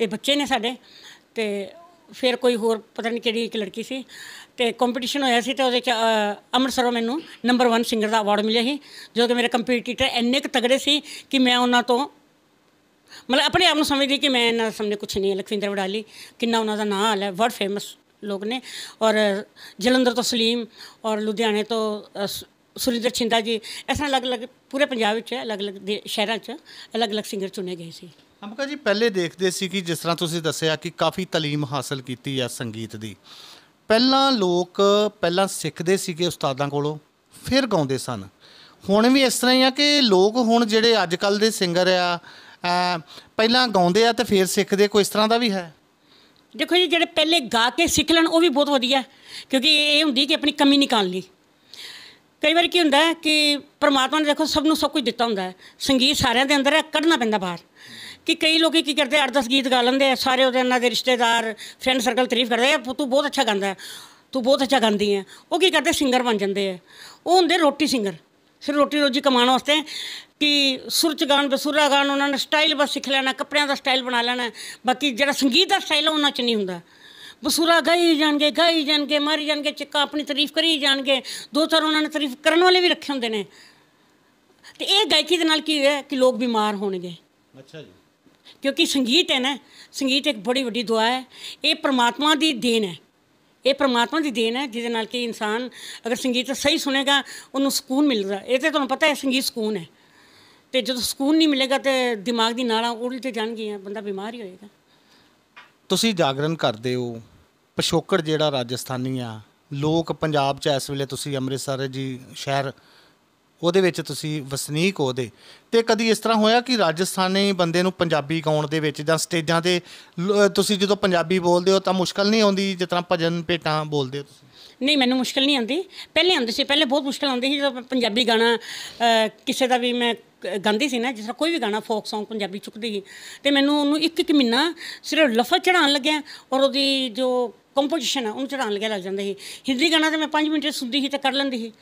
ਇਹ ਬੱਚੇ ਨੇ ਸਾਡੇ ਤੇ ਫਿਰ ਕੋਈ ਹੋਰ ਪਤਾ ਨਹੀਂ ਕਿਹੜੀ ਇੱਕ ਲੜਕੀ ਸੀ ਤੇ ਕੰਪੀਟੀਸ਼ਨ ਹੋਇਆ ਸੀ ਤੇ ਉਹਦੇ ਚ ਅੰਮ੍ਰਿਤਸਰੋਂ ਮੈਨੂੰ ਨੰਬਰ 1 ਸਿੰਗਰ ਦਾ ਅਵਾਰਡ ਮਿਲਿਆ ਸੀ ਜੋ ਕਿ ਮੇਰੇ ਕੰਪੀਟੀਟਰ ਇੰਨੇ ਕੁ ਤਗੜੇ ਸੀ ਕਿ ਮੈਂ ਉਹਨਾਂ ਤੋਂ ਮਤਲਬ ਆਪਣੇ ਆਪ ਨੂੰ ਸਮਝਦੀ ਕਿ ਮੈਂ ਇਹਨਾਂ ਸਾਹਮਣੇ ਕੁਝ ਨਹੀਂ ਲਖਵਿੰਦਰ ਵਡਾਲੀ ਕਿੰਨਾ ਉਹਨਾਂ ਦਾ ਨਾਮ ਹਾਲ ਹੈ ਵਰਡ ਫੇਮਸ ਲੋਕ ਨੇ ਔਰ ਜਲੰਧਰ ਤੋਂ ਸਲੀਮ ਔਰ ਲੁਧਿਆਣੇ ਤੋਂ ਸੁਰਿੰਦਰ ਛਿੰਦਾ ਜੀ ਇਸ ਤਰ੍ਹਾਂ ਅਲੱਗ-ਅਲੱਗ ਪੂਰੇ ਪੰਜਾਬ ਵਿੱਚ ਅਲੱਗ-ਅਲੱਗ ਸ਼ਹਿਰਾਂ 'ਚ ਅਲੱਗ-ਅਲੱਗ ਸਿੰਗਰ ਚੁਣੇ ਗਏ ਸੀ ਅੰਮਕਾ ਜੀ ਪਹਿਲੇ ਦੇਖਦੇ ਸੀ ਕਿ ਜਿਸ ਤਰ੍ਹਾਂ ਤੁਸੀਂ ਦੱਸਿਆ ਕਿ ਕਾਫੀ ਤਾਲੀਮ ਹਾਸਲ ਕੀਤੀ ਆ ਸੰਗੀਤ ਦੀ ਪਹਿਲਾਂ ਲੋਕ ਪਹਿਲਾਂ ਸਿੱਖਦੇ ਸੀਗੇ ਉਸਤਾਦਾਂ ਕੋਲੋਂ ਫਿਰ ਗਾਉਂਦੇ ਸਨ ਹੁਣ ਵੀ ਇਸ ਤਰ੍ਹਾਂ ਹੀ ਆ ਕਿ ਲੋਕ ਹੁਣ ਜਿਹੜੇ ਅੱਜ ਕੱਲ ਦੇ ਸਿੰਗਰ ਆ ਪਹਿਲਾਂ ਗਾਉਂਦੇ ਆ ਤੇ ਫਿਰ ਸਿੱਖਦੇ ਕੋਈ ਇਸ ਤਰ੍ਹਾਂ ਦਾ ਵੀ ਹੈ ਦੇਖੋ ਜੀ ਜਿਹੜੇ ਪਹਿਲੇ ਗਾ ਕੇ ਸਿੱਖ ਲੈਣ ਉਹ ਵੀ ਬਹੁਤ ਵਧੀਆ ਕਿਉਂਕਿ ਇਹ ਹੁੰਦੀ ਕਿ ਆਪਣੀ ਕਮੀ ਨਿਕਾਲ ਲਈ ਕਈ ਵਾਰ ਕੀ ਹੁੰਦਾ ਹੈ ਕਿ ਪ੍ਰਮਾਤਮਾ ਨੇ ਦੇਖੋ ਸਭ ਨੂੰ ਸਭ ਕੁਝ ਦਿੱਤਾ ਹੁੰਦਾ ਹੈ ਸੰਗੀਤ ਸਾਰਿਆਂ ਦੇ ਅੰਦਰ ਹੈ ਕੱਢਣਾ ਪੈਂਦਾ ਬਾਹਰ ਕਿ ਕਈ ਲੋਕੀ ਕੀ ਕਰਦੇ 8-10 ਗੀਤ ਗਾ ਲੈਂਦੇ ਆ ਸਾਰੇ ਉਹਦੇ ਉਹਨਾਂ ਦੇ ਰਿਸ਼ਤੇਦਾਰ ਫਰੈਂਡ ਸਰਕਲ ਤਾਰੀਫ ਕਰਦੇ ਆ ਤੂੰ ਬਹੁਤ ਅੱਛਾ ਗਾਉਂਦਾ ਹੈ ਤੂੰ ਬਹੁਤ ਅੱਛਾ ਗਾਉਂਦੀ ਹੈ ਉਹ ਕੀ ਕਰਦੇ ਸਿੰਗਰ ਬਣ ਜਾਂਦੇ ਆ ਉਹ ਹੁੰਦੇ ਰੋਟੀ ਸਿੰਗਰ ਸਿਰ ਰੋਟੀ ਰੋਜੀ ਕਮਾਉਣ ਵਾਸਤੇ ਕਿ ਸੁਰ ਚ ਗਾਣ ਬਸੁਰਾ ਗਾਣ ਉਹਨਾਂ ਨੇ ਸਟਾਈਲ ਬਸ ਸਿੱਖ ਲੈਣਾ ਕੱਪੜਿਆਂ ਦਾ ਸਟਾਈਲ ਬਣਾ ਲੈਣਾ ਬਾਕੀ ਜਿਹੜਾ ਸੰਗੀਤ ਦਾ ਸਟਾਈਲ ਉਹਨਾਂ ਚ ਨਹੀਂ ਹੁੰਦਾ ਬਸੂਰਾ ਗਾਈ ਜਾਣਗੇ ਗਾਈ ਜਾਣਗੇ ਮਰ ਜਾਣਗੇ ਚਿੱਕਾ ਆਪਣੀ ਤਾਰੀਫ ਕਰੀ ਜਾਣਗੇ ਦੋ ਚਾਰ ਉਹਨਾਂ ਨੇ ਤਾਰੀਫ ਕਰਨ ਵਾਲੇ ਵੀ ਰੱਖੇ ਹੁੰਦੇ ਨੇ ਤੇ ਇਹ ਗਾਇਕੀ ਦੇ ਨਾਲ ਕੀ ਹੋਇਆ ਕਿ ਲੋਕ ਬਿਮਾਰ ਹੋਣਗੇ ਅੱਛਾ ਜੀ ਕਿਉਂਕਿ ਸੰਗੀਤ ਹੈ ਨਾ ਸੰਗੀਤ ਇੱਕ ਬੜੀ ਵੱਡੀ ਦੁਆ ਹੈ ਇਹ ਪ੍ਰਮਾਤਮਾ ਦੀ ਦੇਣ ਹੈ ਇਹ ਪ੍ਰਮਾਤਮਾ ਦੀ ਦੇਣ ਹੈ ਜਿਹਦੇ ਨਾਲ ਕਿ ਇਨਸਾਨ ਅਗਰ ਸੰਗੀਤ ਸਹੀ ਸੁਨੇਗਾ ਉਹਨੂੰ ਸਕੂਨ ਮਿਲਦਾ ਇਹ ਤੇ ਤੁਹਾਨੂੰ ਪਤਾ ਹੈ ਸੰਗੀਤ ਸਕੂਨ ਹੈ ਤੇ ਜਦੋਂ ਸਕੂਨ ਨਹੀਂ ਮਿਲੇਗਾ ਤੇ ਦਿਮਾਗ ਦੀ ਨਾਲਾਂ ਉਲਟੇ ਜਾਣਗੀਆਂ ਬੰਦਾ ਬਿਮਾਰ ਹੀ ਹੋਏਗਾ ਤੁਸੀਂ ਜਾਗਰਣ ਕਰਦੇ ਹੋ ਪਸ਼ੋਕੜ ਜਿਹੜਾ ਰਾਜਸਥਾਨੀ ਆ ਲੋਕ ਪੰਜਾਬ 'ਚ ਇਸ ਵੇਲੇ ਤੁਸੀਂ ਅੰਮ੍ਰਿਤਸਰ ਜੀ ਸ਼ਹਿਰ ਉਹਦੇ ਵਿੱਚ ਤੁਸੀਂ ਵਸਨੀਕ ਉਹਦੇ ਤੇ ਕਦੀ ਇਸ ਤਰ੍ਹਾਂ ਹੋਇਆ ਕਿ ਰਾਜਸਥਾਨੀ ਬੰਦੇ ਨੂੰ ਪੰਜਾਬੀ ਗਾਉਣ ਦੇ ਵਿੱਚ ਜਾਂ ਸਟੇਜਾਂ ਤੇ ਤੁਸੀਂ ਜਦੋਂ ਪੰਜਾਬੀ ਬੋਲਦੇ ਹੋ ਤਾਂ ਮੁਸ਼ਕਲ ਨਹੀਂ ਆਉਂਦੀ ਜਿਸ ਤਰ੍ਹਾਂ ਭਜਨ ਪੇਟਾਂ ਬੋਲਦੇ ਹੋ ਤੁਸੀਂ ਨਹੀਂ ਮੈਨੂੰ ਮੁਸ਼ਕਲ ਨਹੀਂ ਆਉਂਦੀ ਪਹਿਲੇ ਹੁੰਦੇ ਸੀ ਪਹਿਲੇ ਬਹੁਤ ਮੁਸ਼ਕਲ ਆਉਂਦੀ ਸੀ ਜਦੋਂ ਪੰਜਾਬੀ ਗਾਣਾ ਕਿਸੇ ਦਾ ਵੀ ਮੈਂ ਗਾਉਂਦੀ ਸੀ ਨਾ ਜਿਸ ਤਰ੍ਹਾਂ ਕੋਈ ਵੀ ਗਾਣਾ ਫੋਕ Song ਪੰਜਾਬੀ ਚੁੱਕਦੀ ਸੀ ਤੇ ਮੈਨੂੰ ਉਹਨੂੰ ਇੱਕ ਇੱਕ ਮਹੀਨਾ ਸਿਰਫ ਲਫ਼ਜ਼ ਚੜਾਉਣ ਲੱਗਿਆ ਔਰ ਉਹਦੀ ਜੋ ਕੰਪੋਜੀਸ਼ਨ ਹੈ ਉਹਨੂੰ ਚੜਾਉਣ ਲੱਗਿਆ ਲੱਗ ਜਾਂਦਾ ਸੀ ਹਿੰਦੀ ਗਾਣਾ ਤਾਂ ਮੈਂ 5 ਮਿੰਟ ਸੁਣਦੀ ਸੀ ਤੇ ਕਰ ਲੈਂਦੀ ਸੀ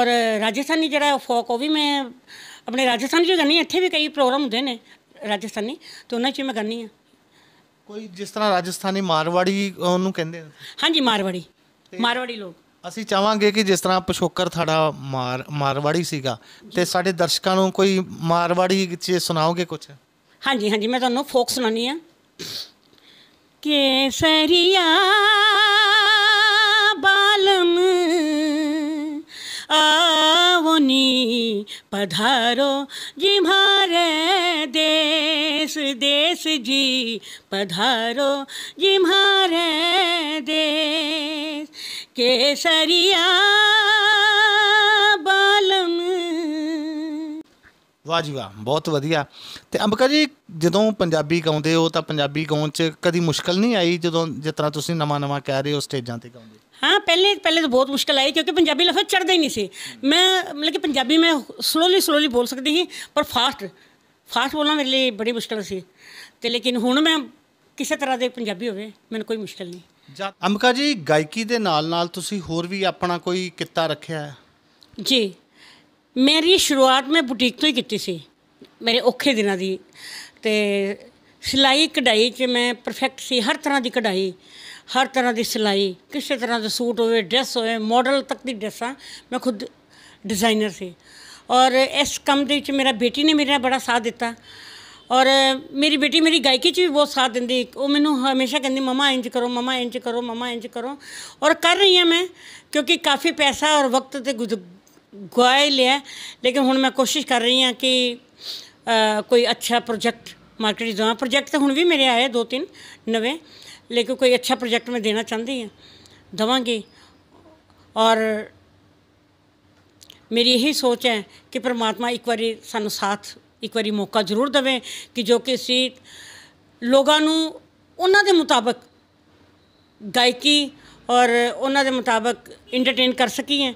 ਔਰ ਰਾਜਸਥਾਨੀ ਜਿਹੜਾ ਫੋਕ ਉਹ ਵੀ ਮੈਂ ਆਪਣੇ ਰਾਜਸਥਾਨ ਜੋ ਗਾਣੀ ਇੱਥੇ ਵੀ ਕਈ ਪ੍ਰੋਗਰਾਮ ਹੁੰਦੇ ਨੇ ਰਾਜਸਥਾਨੀ ਤੇ ਉਹਨਾਂ 'ਚ ਮੈਂ ਗਾਣੀ ਆ ਕੋਈ ਜਿਸ ਤਰ੍ਹਾਂ ਰਾਜਸਥਾਨੀ ਮਾਰਵਾੜੀ ਉਹਨੂੰ ਕਹਿੰਦੇ ਹਾਂਜੀ ਮਾਰਵਾੜੀ ਮਾਰਵਾੜੀ ਲੋਕ ਅਸੀਂ ਚਾਹਾਂਗੇ ਕਿ ਜਿਸ ਤਰ੍ਹਾਂ ਪਸ਼ੋਕਰ ਥਾੜਾ ਮਾਰ ਮਾਰਵਾੜੀ ਸੀਗਾ ਤੇ ਸਾਡੇ ਦਰਸ਼ਕਾਂ ਨੂੰ ਕੋਈ ਮਾਰਵਾੜੀ ਚ ਸੁਣਾਓਗੇ ਕੁਝ ਹਾਂਜੀ ਹਾਂਜੀ ਮੈਂ ਤੁਹਾਨੂੰ ਫੋਕ ਸੁਣਾਉਣੀ ਆ ਕੇਸਰੀਆ ਬਾਲਮ ਆਵਨੀ ਪਧਾਰੋ ਜੀ ਮਾਰੇ ਦੇਸ ਦੇਸ ਜੀ ਪਧਾਰੋ ਜੀ ਮਾਰੇ ਦੇਸ కేసరియా బాలం ਵਾਹ ਜੀ ਵਾਹ ਬਹੁਤ ਵਧੀਆ ਤੇ ਅੰਬਕਾ ਜੀ ਜਦੋਂ ਪੰਜਾਬੀ ਗਾਉਂਦੇ ਹੋ ਤਾਂ ਪੰਜਾਬੀ ਗਾਉਣ 'ਚ ਕਦੀ ਮੁਸ਼ਕਲ ਨਹੀਂ ਆਈ ਜਦੋਂ ਜਿਸ ਤਰ੍ਹਾਂ ਤੁਸੀਂ ਨਵਾਂ-ਨਵਾਂ ਕਹਿ ਰਹੇ ਹੋ ਸਟੇਜਾਂ ਤੇ ਗਾਉਂਦੇ ਹਾਂ ਪਹਿਲੇ ਪਹਿਲੇ ਤਾਂ ਬਹੁਤ ਮੁਸ਼ਕਲ ਆਈ ਕਿਉਂਕਿ ਪੰਜਾਬੀ ਲਫ਼ਜ਼ ਚੜਦੇ ਹੀ ਨਹੀਂ ਸੀ ਮੈਂ ਮਤਲਬ ਕਿ ਪੰਜਾਬੀ ਮੈਂ ਸਲੋਲੀ ਸਲੋਲੀ ਬੋਲ ਸਕਦੀ ਸੀ ਪਰ ਫਾਸਟ ਫਾਸਟ ਬੋਲਣਾ ਮੇਰੇ ਲਈ ਬੜੀ ਮੁਸ਼ਕਲ ਸੀ ਤੇ ਲੇਕਿਨ ਹੁਣ ਮੈਂ ਕਿਸੇ ਤਰ੍ਹਾਂ ਦੇ ਪੰਜਾਬੀ ਹੋਵੇ ਮੈਨੂੰ ਕੋਈ ਮੁਸ਼ਕਲ ਨਹੀਂ ਅਮਕਾ ਜੀ ਗਾਇਕੀ ਦੇ ਨਾਲ ਨਾਲ ਤੁਸੀਂ ਹੋਰ ਵੀ ਆਪਣਾ ਕੋਈ ਕਿੱਤਾ ਰੱਖਿਆ ਹੈ ਜੀ ਮੇਰੀ ਸ਼ੁਰੂਆਤ ਮੈਂ ਬੁਟੀਕ ਤੋਂ ਹੀ ਕੀਤੀ ਸੀ ਮੇਰੇ ਔਖੇ ਦਿਨਾਂ ਦੀ ਤੇ ਸਿਲਾਈ ਕਢਾਈ 'ਚ ਮੈਂ ਪਰਫੈਕਟ ਸੀ ਹਰ ਤਰ੍ਹਾਂ ਦੀ ਕਢਾਈ ਹਰ ਤਰ੍ਹਾਂ ਦੀ ਸਿਲਾਈ ਕਿਸੇ ਤਰ੍ਹਾਂ ਦਾ ਸੂਟ ਹੋਵੇ ਡਰੈਸ ਹੋਵੇ ਮਾਡਲ ਤੱਕ ਦੀ ਡਰੈਸਾਂ ਮੈਂ ਖੁਦ ਡਿਜ਼ਾਈਨਰ ਸੀ ਔਰ ਇਸ ਕੰਮ ਦੇ ਵਿੱਚ ਮੇਰਾ ਬੇਟੀ ਨੇ ਮੇਰਾ ਬੜਾ ਸਾਥ ਦਿੱਤਾ ਔਰ ਮੇਰੀ ਬੇਟੀ ਮੇਰੀ ਗਾਇਕੀ 'ਚ ਵੀ ਬਹੁਤ ਸਾਥ ਦਿੰਦੀ ਉਹ ਮੈਨੂੰ ਹਮੇਸ਼ਾ ਕਹਿੰਦੀ ਮਮਾ ਇੰਜ ਕਰੋ ਮਮਾ ਇੰਜ ਕਰੋ ਮਮਾ ਇੰਜ ਕਰੋ ਔਰ ਕਰ ਰਹੀ ਹਾਂ ਮੈਂ ਕਿਉਂਕਿ ਕਾਫੀ ਪੈਸਾ ਔਰ ਵਕਤ ਤੇ ਗੁਆਇ ਲਿਆ ਲੇਕਿਨ ਹੁਣ ਮੈਂ ਕੋਸ਼ਿਸ਼ ਕਰ ਰਹੀ ਹਾਂ ਕਿ ਕੋਈ ਅੱਛਾ ਪ੍ਰੋਜੈਕਟ ਮਾਰਕੀਟ ਵਿੱਚ ਪ੍ਰੋਜੈਕਟ ਹੁਣ ਵੀ ਮੇਰੇ ਆਏ ਦੋ ਤਿੰਨ ਨਵੇਂ ਲੇਕਿਨ ਕੋਈ ਅੱਛਾ ਪ੍ਰੋਜੈਕਟ ਮੈਂ ਦੇਣਾ ਚਾਹੁੰਦੀ ਹਾਂ ਦਵਾਂਗੀ ਔਰ ਮੇਰੀ ਇਹੀ ਸੋਚ ਹੈ ਕਿ ਪ੍ਰਮਾਤਮਾ ਇੱਕ ਵਾਰੀ ਸਾਨੂੰ ਸਾਥ ਇੱਕ ਵਾਰੀ ਮੌਕਾ ਜ਼ਰੂਰ ਦੇਵੇ ਕਿ ਜੋ ਕਿ ਸੀ ਲੋਕਾਂ ਨੂੰ ਉਹਨਾਂ ਦੇ ਮੁਤਾਬਕ ਗਾਇਕੀ ਔਰ ਉਹਨਾਂ ਦੇ ਮੁਤਾਬਕ ਐਂਟਰਟੇਨ ਕਰ ਸਕੀਏ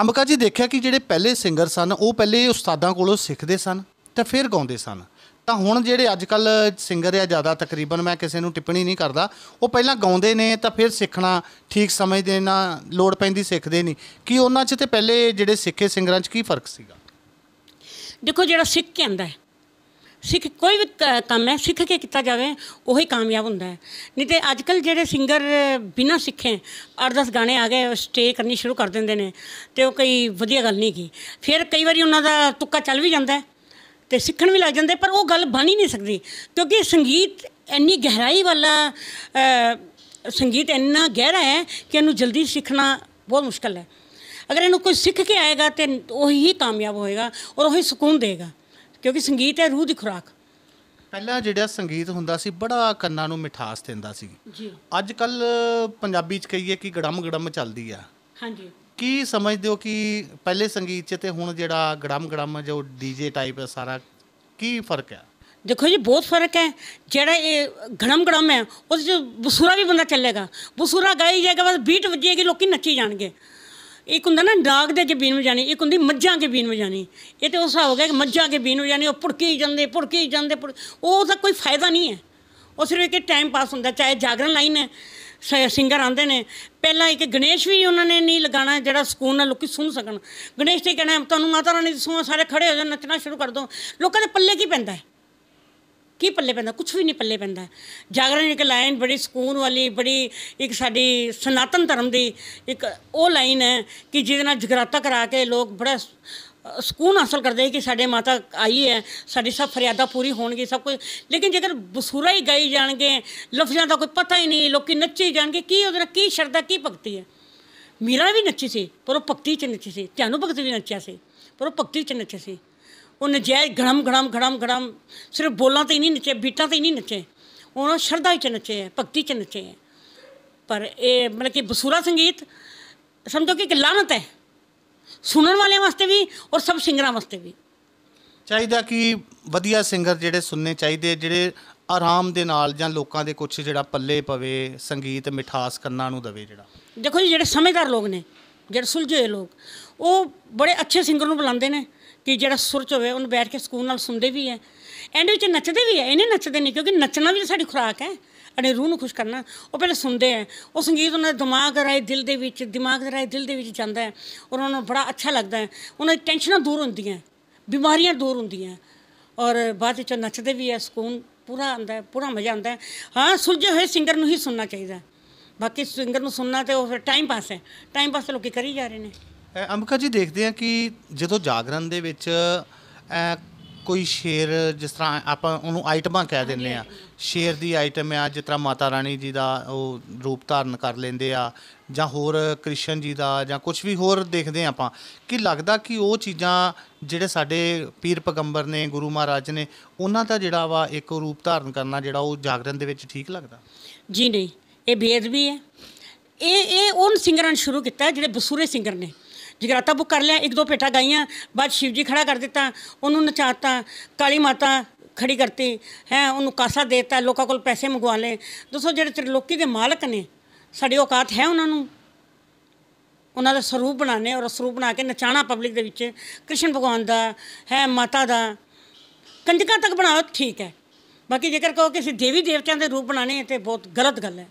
ਅੰਬਕਾ ਜੀ ਦੇਖਿਆ ਕਿ ਜਿਹੜੇ ਪਹਿਲੇ ਸਿੰਗਰ ਸਨ ਉਹ ਪਹਿਲੇ ਉਸਤਾਦਾਂ ਕੋਲੋਂ ਸਿੱਖਦੇ ਸਨ ਤਾਂ ਫਿਰ ਗਾਉਂਦੇ ਸਨ ਤਾਂ ਹੁਣ ਜਿਹੜੇ ਅੱਜ ਕੱਲ ਸਿੰਗਰ ਆ ਜ਼ਿਆਦਾ ਤਕਰੀਬਨ ਮੈਂ ਕਿਸੇ ਨੂੰ ਟਿੱਪਣੀ ਨਹੀਂ ਕਰਦਾ ਉਹ ਪਹਿਲਾਂ ਗਾਉਂਦੇ ਨੇ ਤਾਂ ਫਿਰ ਸਿੱਖਣਾ ਠੀਕ ਸਮਝਦੇ ਨਾ ਲੋੜ ਪੈਂਦੀ ਸਿੱਖਦੇ ਨਹੀਂ ਕਿ ਉਹਨਾਂ 'ਚ ਤੇ ਪਹਿਲੇ ਜਿਹੜੇ ਸਿੱਖੇ ਸਿੰਗਰਾਂ 'ਚ ਕੀ ਫਰਕ ਸੀਗਾ ਦੇਖੋ ਜਿਹੜਾ ਸਿੱਖ ਕੇ ਆਂਦਾ ਹੈ ਸਿੱਖ ਕੋਈ ਵੀ ਕੰਮ ਹੈ ਸਿੱਖ ਕੇ ਕੀਤਾ ਜਾਵੇ ਉਹੀ ਕਾਮਯਾਬ ਹੁੰਦਾ ਹੈ ਨਹੀਂ ਤੇ ਅੱਜ ਕੱਲ ਜਿਹੜੇ ਸਿੰਗਰ ਬਿਨਾਂ ਸਿੱਖੇ 8-10 ਗਾਣੇ ਆ ਗਏ ਸਟੇ ਕਰਨੀ ਸ਼ੁਰੂ ਕਰ ਦਿੰਦੇ ਨੇ ਤੇ ਉਹ ਕੋਈ ਵਧੀਆ ਗੱਲ ਨਹੀਂ ਕੀ ਫਿਰ ਕਈ ਵਾਰੀ ਉਹਨਾਂ ਦਾ ਤੁੱਕਾ ਚੱਲ ਵੀ ਜਾਂਦਾ ਤੇ ਸਿੱਖਣ ਵੀ ਲੱਗ ਜਾਂਦੇ ਪਰ ਉਹ ਗੱਲ ਬਣ ਹੀ ਨਹੀਂ ਸਕਦੀ ਕਿਉਂਕਿ ਸੰਗੀਤ ਇੰਨੀ ਗਹਿਰਾਈ ਵਾਲਾ ਸੰਗੀਤ ਇੰਨਾ ਗਹਿਰਾ ਹੈ ਕਿ ਇਹਨੂੰ ਜਲਦੀ ਸਿੱਖਣਾ ਬਹੁਤ ਮੁਸ਼ਕਲ ਹੈ ਅਗਰ ਇਹਨੂੰ ਕੋਈ ਸਿੱਖ ਕੇ ਆਏਗਾ ਤੇ ਉਹੀ ਕਾਮਯਾਬ ਹੋਏਗਾ ਔਰ ਉਹੀ ਸਕੂਨ ਦੇਗਾ ਕਿਉਂਕਿ ਸੰਗੀਤ ਹੈ ਰੂਹ ਦੀ ਖੁਰਾਕ ਪਹਿਲਾਂ ਜਿਹੜਾ ਸੰਗੀਤ ਹੁੰਦਾ ਸੀ ਬੜਾ ਕੰਨਾਂ ਨੂੰ ਮਿਠਾਸ ਦਿੰਦਾ ਸੀ ਜੀ ਅੱਜ ਕੱਲ ਪੰਜਾਬੀ ਚ ਕਹੀਏ ਕਿ ਗੜਮ ਗੜਮ ਚੱਲਦੀ ਆ ਹਾਂਜੀ ਕੀ ਸਮਝਦੇ ਹੋ ਕਿ ਪਹਿਲੇ ਸੰਗੀਤ ਚ ਤੇ ਹੁਣ ਜਿਹੜਾ ਗੜਮ ਗੜਮ ਜੋ ਡੀਜੇ ਟਾਈਪ ਸਾਰਾ ਕੀ ਫਰਕ ਹੈ ਦੇਖੋ ਜੀ ਬਹੁਤ ਫਰਕ ਹੈ ਜਿਹੜਾ ਇਹ ਗੜਮ ਗੜਮ ਹੈ ਉਹਦੇ ਚ ਬਸੂਰਾ ਵੀ ਬੰਦਾ ਚੱਲੇਗਾ ਬਸੂਰਾ ਗਾਈ ਜਾਏਗਾ ਬਸ ਬੀਟ ਵੱਜੇਗੀ ਲੋਕੀ ਨੱਚੀ ਜਾਣਗੇ ਇੱਕ ਹੁੰਦਾ ਨਾ ਡਾਗ ਦੇ ਕੇ ਬੀਨ ਵਜਾਣੀ ਇੱਕ ਹੁੰਦੀ ਮੱਝਾਂ ਕੇ ਬੀਨ ਵਜਾਣੀ ਇਹ ਤੇ ਉਸ ਹੋ ਗਿਆ ਕਿ ਮੱਝਾਂ ਕੇ ਬੀਨ ਵਜਾਣੀ ਉਹ ਪੁਰਕੀ ਜਾਂਦੇ ਪੁਰਕੀ ਜਾਂਦੇ ਉਹ ਤਾਂ ਕੋਈ ਫਾਇਦਾ ਨਹੀਂ ਹੈ ਉਹ ਸਿਰਫ ਇੱਕ ਟਾਈਮ ਪਾਸ ਹੁੰਦਾ ਚਾਹੇ ਜਾਗਰਣ ਲਾਈਨ ਹੈ ਸਿੰਗਰ ਆਂਦੇ ਨੇ ਪਹਿਲਾਂ ਇੱਕ ਗਣੇਸ਼ ਵੀ ਉਹਨਾਂ ਨੇ ਨਹੀਂ ਲਗਾਣਾ ਜਿਹੜਾ ਸਕੂਨ ਨਾਲ ਲੋਕੀ ਸੁਣ ਸਕਣ ਗਣੇਸ਼ ਤੇ ਕਹਿਣਾ ਤੁਹਾਨੂੰ ਮਾਤਾ ਰਾਣੀ ਦੀ ਸੁਣ ਸਾਰੇ ਖੜੇ ਹੋ ਜਾਣ ਨੱਚਣਾ ਸ਼ੁਰੂ ਕਰ ਦੋ ਲੋਕਾਂ ਦੇ ਪੱਲੇ ਕੀ ਪੈਂਦਾ ਹੈ ਕੀ ਪੱਲੇ ਪੈਂਦਾ ਕੁਝ ਵੀ ਨਹੀਂ ਪੱਲੇ ਪੈਂਦਾ ਜਾਗਰਣ ਇੱਕ ਲਾਈਨ ਬੜੀ ਸਕੂਨ ਵਾਲੀ ਬੜੀ ਇੱਕ ਸਾਡੀ ਸਨਾਤਨ ਧਰਮ ਦੀ ਇੱਕ ਉਹ ਲਾਈਨ ਹੈ ਕਿ ਜਿਹਦੇ ਨਾਲ ਜਗਰਾਤਾ ਕਰਾ ਕੇ ਲੋਕ ਬੜਾ ਸਕੂਨ ਹਾਸਲ ਕਰਦੇ ਕਿ ਸਾਡੇ ਮਾਤਾ ਆਈ ਹੈ ਸਾਡੀ ਸਭ ਫਰਿਆਦਾ ਪੂਰੀ ਹੋਣਗੀ ਸਭ ਕੁਝ ਲੇਕਿਨ ਜੇਕਰ ਬਸੂਰਾ ਹੀ ਗਾਈ ਜਾਣਗੇ ਲਫ਼ਜ਼ਾਂ ਦਾ ਕੋਈ ਪਤਾ ਹੀ ਨਹੀਂ ਲੋਕੀ ਨੱਚੀ ਜਾਣਗੇ ਕੀ ਉਹਦਾ ਕੀ ਸ਼ਰਧਾ ਕੀ ਭਗਤੀ ਹੈ ਮੀਰਾ ਵੀ ਨੱਚੀ ਸੀ ਪਰ ਉਹ ਭਗਤੀ ਚ ਨੱਚੀ ਸੀ ਧਿਆਨੂ ਭਗਤੀ ਵੀ ਨੱਚਿਆ ਸੀ ਪਰ ਉਹ ਭਗਤੀ ਚ ਨੱਚਿਆ ਸੀ ਉਹ ਨਜਾਇਜ਼ ਘੜਮ ਘੜਮ ਘੜਮ ਘੜਮ ਸਿਰਫ ਬੋਲਾਂ ਤੇ ਹੀ ਨਹੀਂ ਨੱਚੇ ਬੀਟਾਂ ਤੇ ਹੀ ਨਹੀਂ ਨੱਚੇ ਉਹਨਾਂ ਸ਼ਰਧਾ ਵਿੱਚ ਨੱਚੇ ਹੈ ਭਗਤੀ ਚ ਨੱਚੇ ਹੈ ਪਰ ਇਹ ਮਤਲਬ ਕਿ ਬਸੂਰਾ ਸੰਗੀਤ ਸਮਝੋ ਕਿ ਇੱਕ ਲਾਹਨਤ ਹੈ ਸੁਣਨ ਵਾਲਿਆਂ ਵਾਸਤੇ ਵੀ ਔਰ ਸਭ ਸਿੰਗਰਾਂ ਵਾਸਤੇ ਵੀ ਚਾਹੀਦਾ ਕਿ ਵਧੀਆ ਸਿੰਗਰ ਜਿਹੜੇ ਸੁਣਨੇ ਚਾਹੀਦੇ ਜਿਹੜੇ ਆਰਾਮ ਦੇ ਨਾਲ ਜਾਂ ਲੋਕਾਂ ਦੇ ਕੁਝ ਜਿਹੜਾ ਪੱਲੇ ਪਵੇ ਸੰਗੀਤ ਮਿਠਾਸ ਕੰਨਾਂ ਨੂੰ ਦਵੇ ਜਿਹੜਾ ਦੇਖੋ ਜੀ ਜਿਹੜੇ ਸਮਝਦਾਰ ਲੋਕ ਨੇ ਜਿਹੜੇ ਸੁਲਝੇ ਲੋਕ ਉਹ ਬੜੇ ਅੱਛੇ ਸਿੰਗਰ ਨੂੰ ਬੁਲਾਉਂਦੇ ਨੇ ਕਿ ਜਿਹੜਾ ਸੁਰਚ ਹੋਵੇ ਉਹਨੂੰ ਬੈਠ ਕੇ ਸਕੂਨ ਨਾਲ ਸੁਣਦੇ ਵੀ ਐ ਐਂਡ ਵਿੱਚ ਨੱਚਦੇ ਵੀ ਐ ਇਹਨੇ ਨੱਚਦੇ ਨਹੀਂ ਕਿਉਂਕਿ ਨੱਚਣਾ ਵੀ ਸਾਡੀ ਖੁਰਾਕ ਹੈ ਅਨੇ ਰੂਹ ਨੂੰ ਖੁਸ਼ ਕਰਨਾ ਉਹ ਪਹਿਲੇ ਸੁਣਦੇ ਐ ਉਹ ਸੰਗੀਤ ਉਹਨਾਂ ਦੇ ਦਿਮਾਗ ਰਾਏ ਦਿਲ ਦੇ ਵਿੱਚ ਦਿਮਾਗ ਦੇ ਰਾਏ ਦਿਲ ਦੇ ਵਿੱਚ ਜਾਂਦਾ ਹੈ ਔਰ ਉਹਨਾਂ ਨੂੰ ਬੜਾ ਅੱਛਾ ਲੱਗਦਾ ਹੈ ਉਹਨਾਂ ਦੀ ਟੈਨਸ਼ਨਾਂ ਦੂਰ ਹੁੰਦੀਆਂ ਬਿਮਾਰੀਆਂ ਦੂਰ ਹੁੰਦੀਆਂ ਔਰ ਬਾਅਦ ਵਿੱਚ ਨੱਚਦੇ ਵੀ ਐ ਸਕੂਨ ਪੂਰਾ ਆਉਂਦਾ ਹੈ ਪੂਰਾ ਮਜ਼ਾ ਆਉਂਦਾ ਹੈ ਹਾਂ ਸੁਲਝੇ ਹੋਏ ਸਿੰਗਰ ਨੂੰ ਹੀ ਸੁਣਨਾ ਚਾਹੀਦਾ ਬਾਕੀ ਸਿੰਗਰ ਨੂੰ ਸੁਣਨਾ ਤੇ ਉਹ ਫਿਰ ਟਾਈਮ ਪਾਸ ਹੈ ਟਾਈਮ ਪਾਸ ਲੋਕੀ ਕਰੀ ਜਾ ਰਹੇ ਨੇ ਅੰਬਿਕਾ ਜੀ ਦੇਖਦੇ ਆ ਕਿ ਜਦੋਂ ਜਾਗਰਣ ਦੇ ਵਿੱਚ ਕੋਈ ਸ਼ੇਰ ਜਿਸ ਤਰ੍ਹਾਂ ਆਪਾਂ ਉਹਨੂੰ ਆਈਟਮਾਂ ਕਹਿ ਦਿੰਦੇ ਆ ਸ਼ੇਰ ਦੀ ਆਈਟਮ ਆ ਜਿਸ ਤਰ੍ਹਾਂ ਮਾਤਾ ਰਾਣੀ ਜੀ ਦਾ ਉਹ ਰੂਪ ਧਾਰਨ ਕਰ ਲੈਂਦੇ ਆ ਜਾਂ ਹੋਰ ਕ੍ਰਿਸ਼ਨ ਜੀ ਦਾ ਜਾਂ ਕੁਝ ਵੀ ਹੋਰ ਦੇਖਦੇ ਆ ਆਪਾਂ ਕਿ ਲੱਗਦਾ ਕਿ ਉਹ ਚੀਜ਼ਾਂ ਜਿਹੜੇ ਸਾਡੇ ਪੀਰ ਪਗੰਬਰ ਨੇ ਗੁਰੂ ਮਹਾਰਾਜ ਨੇ ਉਹਨਾਂ ਦਾ ਜਿਹੜਾ ਵਾ ਇੱਕ ਰੂਪ ਧਾਰਨ ਕਰਨਾ ਜਿਹੜਾ ਉਹ ਜਾਗਰਣ ਦੇ ਵਿੱਚ ਠੀਕ ਲੱਗਦਾ ਜੀ ਨਹੀਂ ਇਹ ਬੇਅਦਬੀ ਹੈ ਇਹ ਇਹ ਉਹਨ ਸਿੰਗਰਾਂ ਸ਼ੁਰੂ ਕੀਤਾ ਜਿਹੜੇ ਬਸੂਰੇ ਸਿੰਗਰ ਨੇ ਜਗਰਾਤਾ ਬੁੱਕ ਕਰ ਲਿਆ ਇੱਕ ਦੋ ਪੇਟਾ ਗਾਈਆਂ ਬਾਅਦ ਸ਼ਿਵ ਜੀ ਖੜਾ ਕਰ ਦਿੱਤਾ ਉਹਨੂੰ ਨਚਾਤਾ ਕਾਲੀ ਮਾਤਾ ਖੜੀ ਕਰਤੀ ਹੈ ਉਹਨੂੰ ਕਾਸਾ ਦੇਤਾ ਲੋਕਾਂ ਕੋਲ ਪੈਸੇ ਮੰਗਵਾ ਲੈ ਦੱਸੋ ਜਿਹੜੇ ਤ੍ਰਿਲੋਕੀ ਦੇ ਮਾਲਕ ਨੇ ਸਾਡੀ ਔਕਾਤ ਹੈ ਉਹਨਾਂ ਨੂੰ ਉਹਨਾਂ ਦਾ ਸਰੂਪ ਬਣਾਣੇ ਔਰ ਸਰੂਪ ਬਣਾ ਕੇ ਨਚਾਣਾ ਪਬਲਿਕ ਦੇ ਵਿੱਚ ਕ੍ਰਿਸ਼ਨ ਭਗਵਾਨ ਦਾ ਹੈ ਮਾਤਾ ਦਾ ਕੰਜਕਾਂ ਤੱਕ ਬਣਾਓ ਠੀਕ ਹੈ ਬਾਕੀ ਜੇਕਰ ਕਹੋ ਕਿ ਸਿ ਦੇਵੀ ਦੇਵਤਿਆਂ ਦੇ ਰੂਪ ਬਣਾਣੇ ਤੇ ਬਹੁਤ ਗਲਤ ਗੱਲ ਹੈ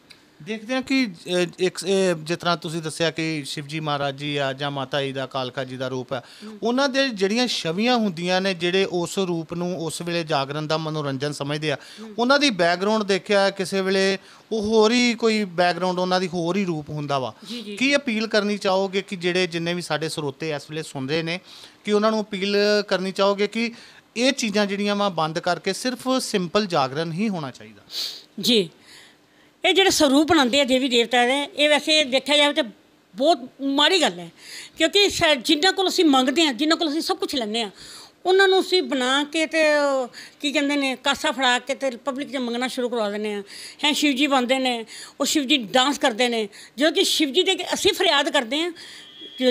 ਦੇਖਦੇ ਆ ਕਿ ਇੱਕ ਜਿਸ ਤਰ੍ਹਾਂ ਤੁਸੀਂ ਦੱਸਿਆ ਕਿ ਸ਼ਿਵਜੀ ਮਹਾਰਾਜ ਜੀ ਆ ਜਾਂ ਮਾਤਾ ਜੀ ਦਾ ਕਾਲਕਾ ਜੀ ਦਾ ਰੂਪ ਹੈ ਉਹਨਾਂ ਦੇ ਜਿਹੜੀਆਂ ਛਵੀਆਂ ਹੁੰਦੀਆਂ ਨੇ ਜਿਹੜੇ ਉਸ ਰੂਪ ਨੂੰ ਉਸ ਵੇਲੇ ਜਾਗਰਣ ਦਾ ਮਨੋਰੰਜਨ ਸਮਝਦੇ ਆ ਉਹਨਾਂ ਦੀ ਬੈਕਗ੍ਰਾਉਂਡ ਦੇਖਿਆ ਕਿਸੇ ਵੇਲੇ ਉਹ ਹੋਰ ਹੀ ਕੋਈ ਬੈਕਗ੍ਰਾਉਂਡ ਉਹਨਾਂ ਦੀ ਹੋਰ ਹੀ ਰੂਪ ਹੁੰਦਾ ਵਾ ਕੀ ਅਪੀਲ ਕਰਨੀ ਚਾਹੋਗੇ ਕਿ ਜਿਹੜੇ ਜਿੰਨੇ ਵੀ ਸਾਡੇ ਸਰੋਤੇ ਇਸ ਵੇਲੇ ਸੁਣ ਰਹੇ ਨੇ ਕਿ ਉਹਨਾਂ ਨੂੰ ਅਪੀਲ ਕਰਨੀ ਚਾਹੋਗੇ ਕਿ ਇਹ ਚੀਜ਼ਾਂ ਜਿਹੜੀਆਂ ਵਾ ਬੰਦ ਕਰਕੇ ਸਿਰਫ ਸਿੰਪਲ ਜਾਗਰਣ ਹੀ ਹੋਣਾ ਚਾਹੀਦਾ ਜੀ ਇਹ ਜਿਹੜੇ ਸਰੂਪ ਬਣਾਉਂਦੇ ਆ ਦੇਵੀ ਦੇਵਤਾ ਦੇ ਇਹ ਵੈਸੇ ਦੇਖਿਆ ਜਾਵੇ ਤਾਂ ਬਹੁਤ ਮਾੜੀ ਗੱਲ ਹੈ ਕਿਉਂਕਿ ਜਿੰਨਾਂ ਕੋਲ ਅਸੀਂ ਮੰਗਦੇ ਆ ਜਿੰਨਾਂ ਕੋਲ ਅਸੀਂ ਸਭ ਕੁਝ ਲੈਂਦੇ ਆ ਉਹਨਾਂ ਨੂੰ ਅਸੀਂ ਬਣਾ ਕੇ ਤੇ ਕੀ ਕਹਿੰਦੇ ਨੇ ਕਾਸਾ ਫੜਾ ਕੇ ਤੇ ਪਬਲਿਕ 'ਚ ਮੰਗਣਾ ਸ਼ੁਰੂ ਕਰਵਾ ਦਿੰਦੇ ਆ ਹੈ ਸ਼ਿਵ ਜੀ ਬੰਦੇ ਨੇ ਉਹ ਸ਼ਿਵ ਜੀ ਡਾਂਸ ਕਰਦੇ ਨੇ ਜੋ ਕਿ ਸ਼ਿਵ ਜੀ ਦੇ ਅਸੀਂ ਫਰਿਆਦ ਕਰਦੇ ਆ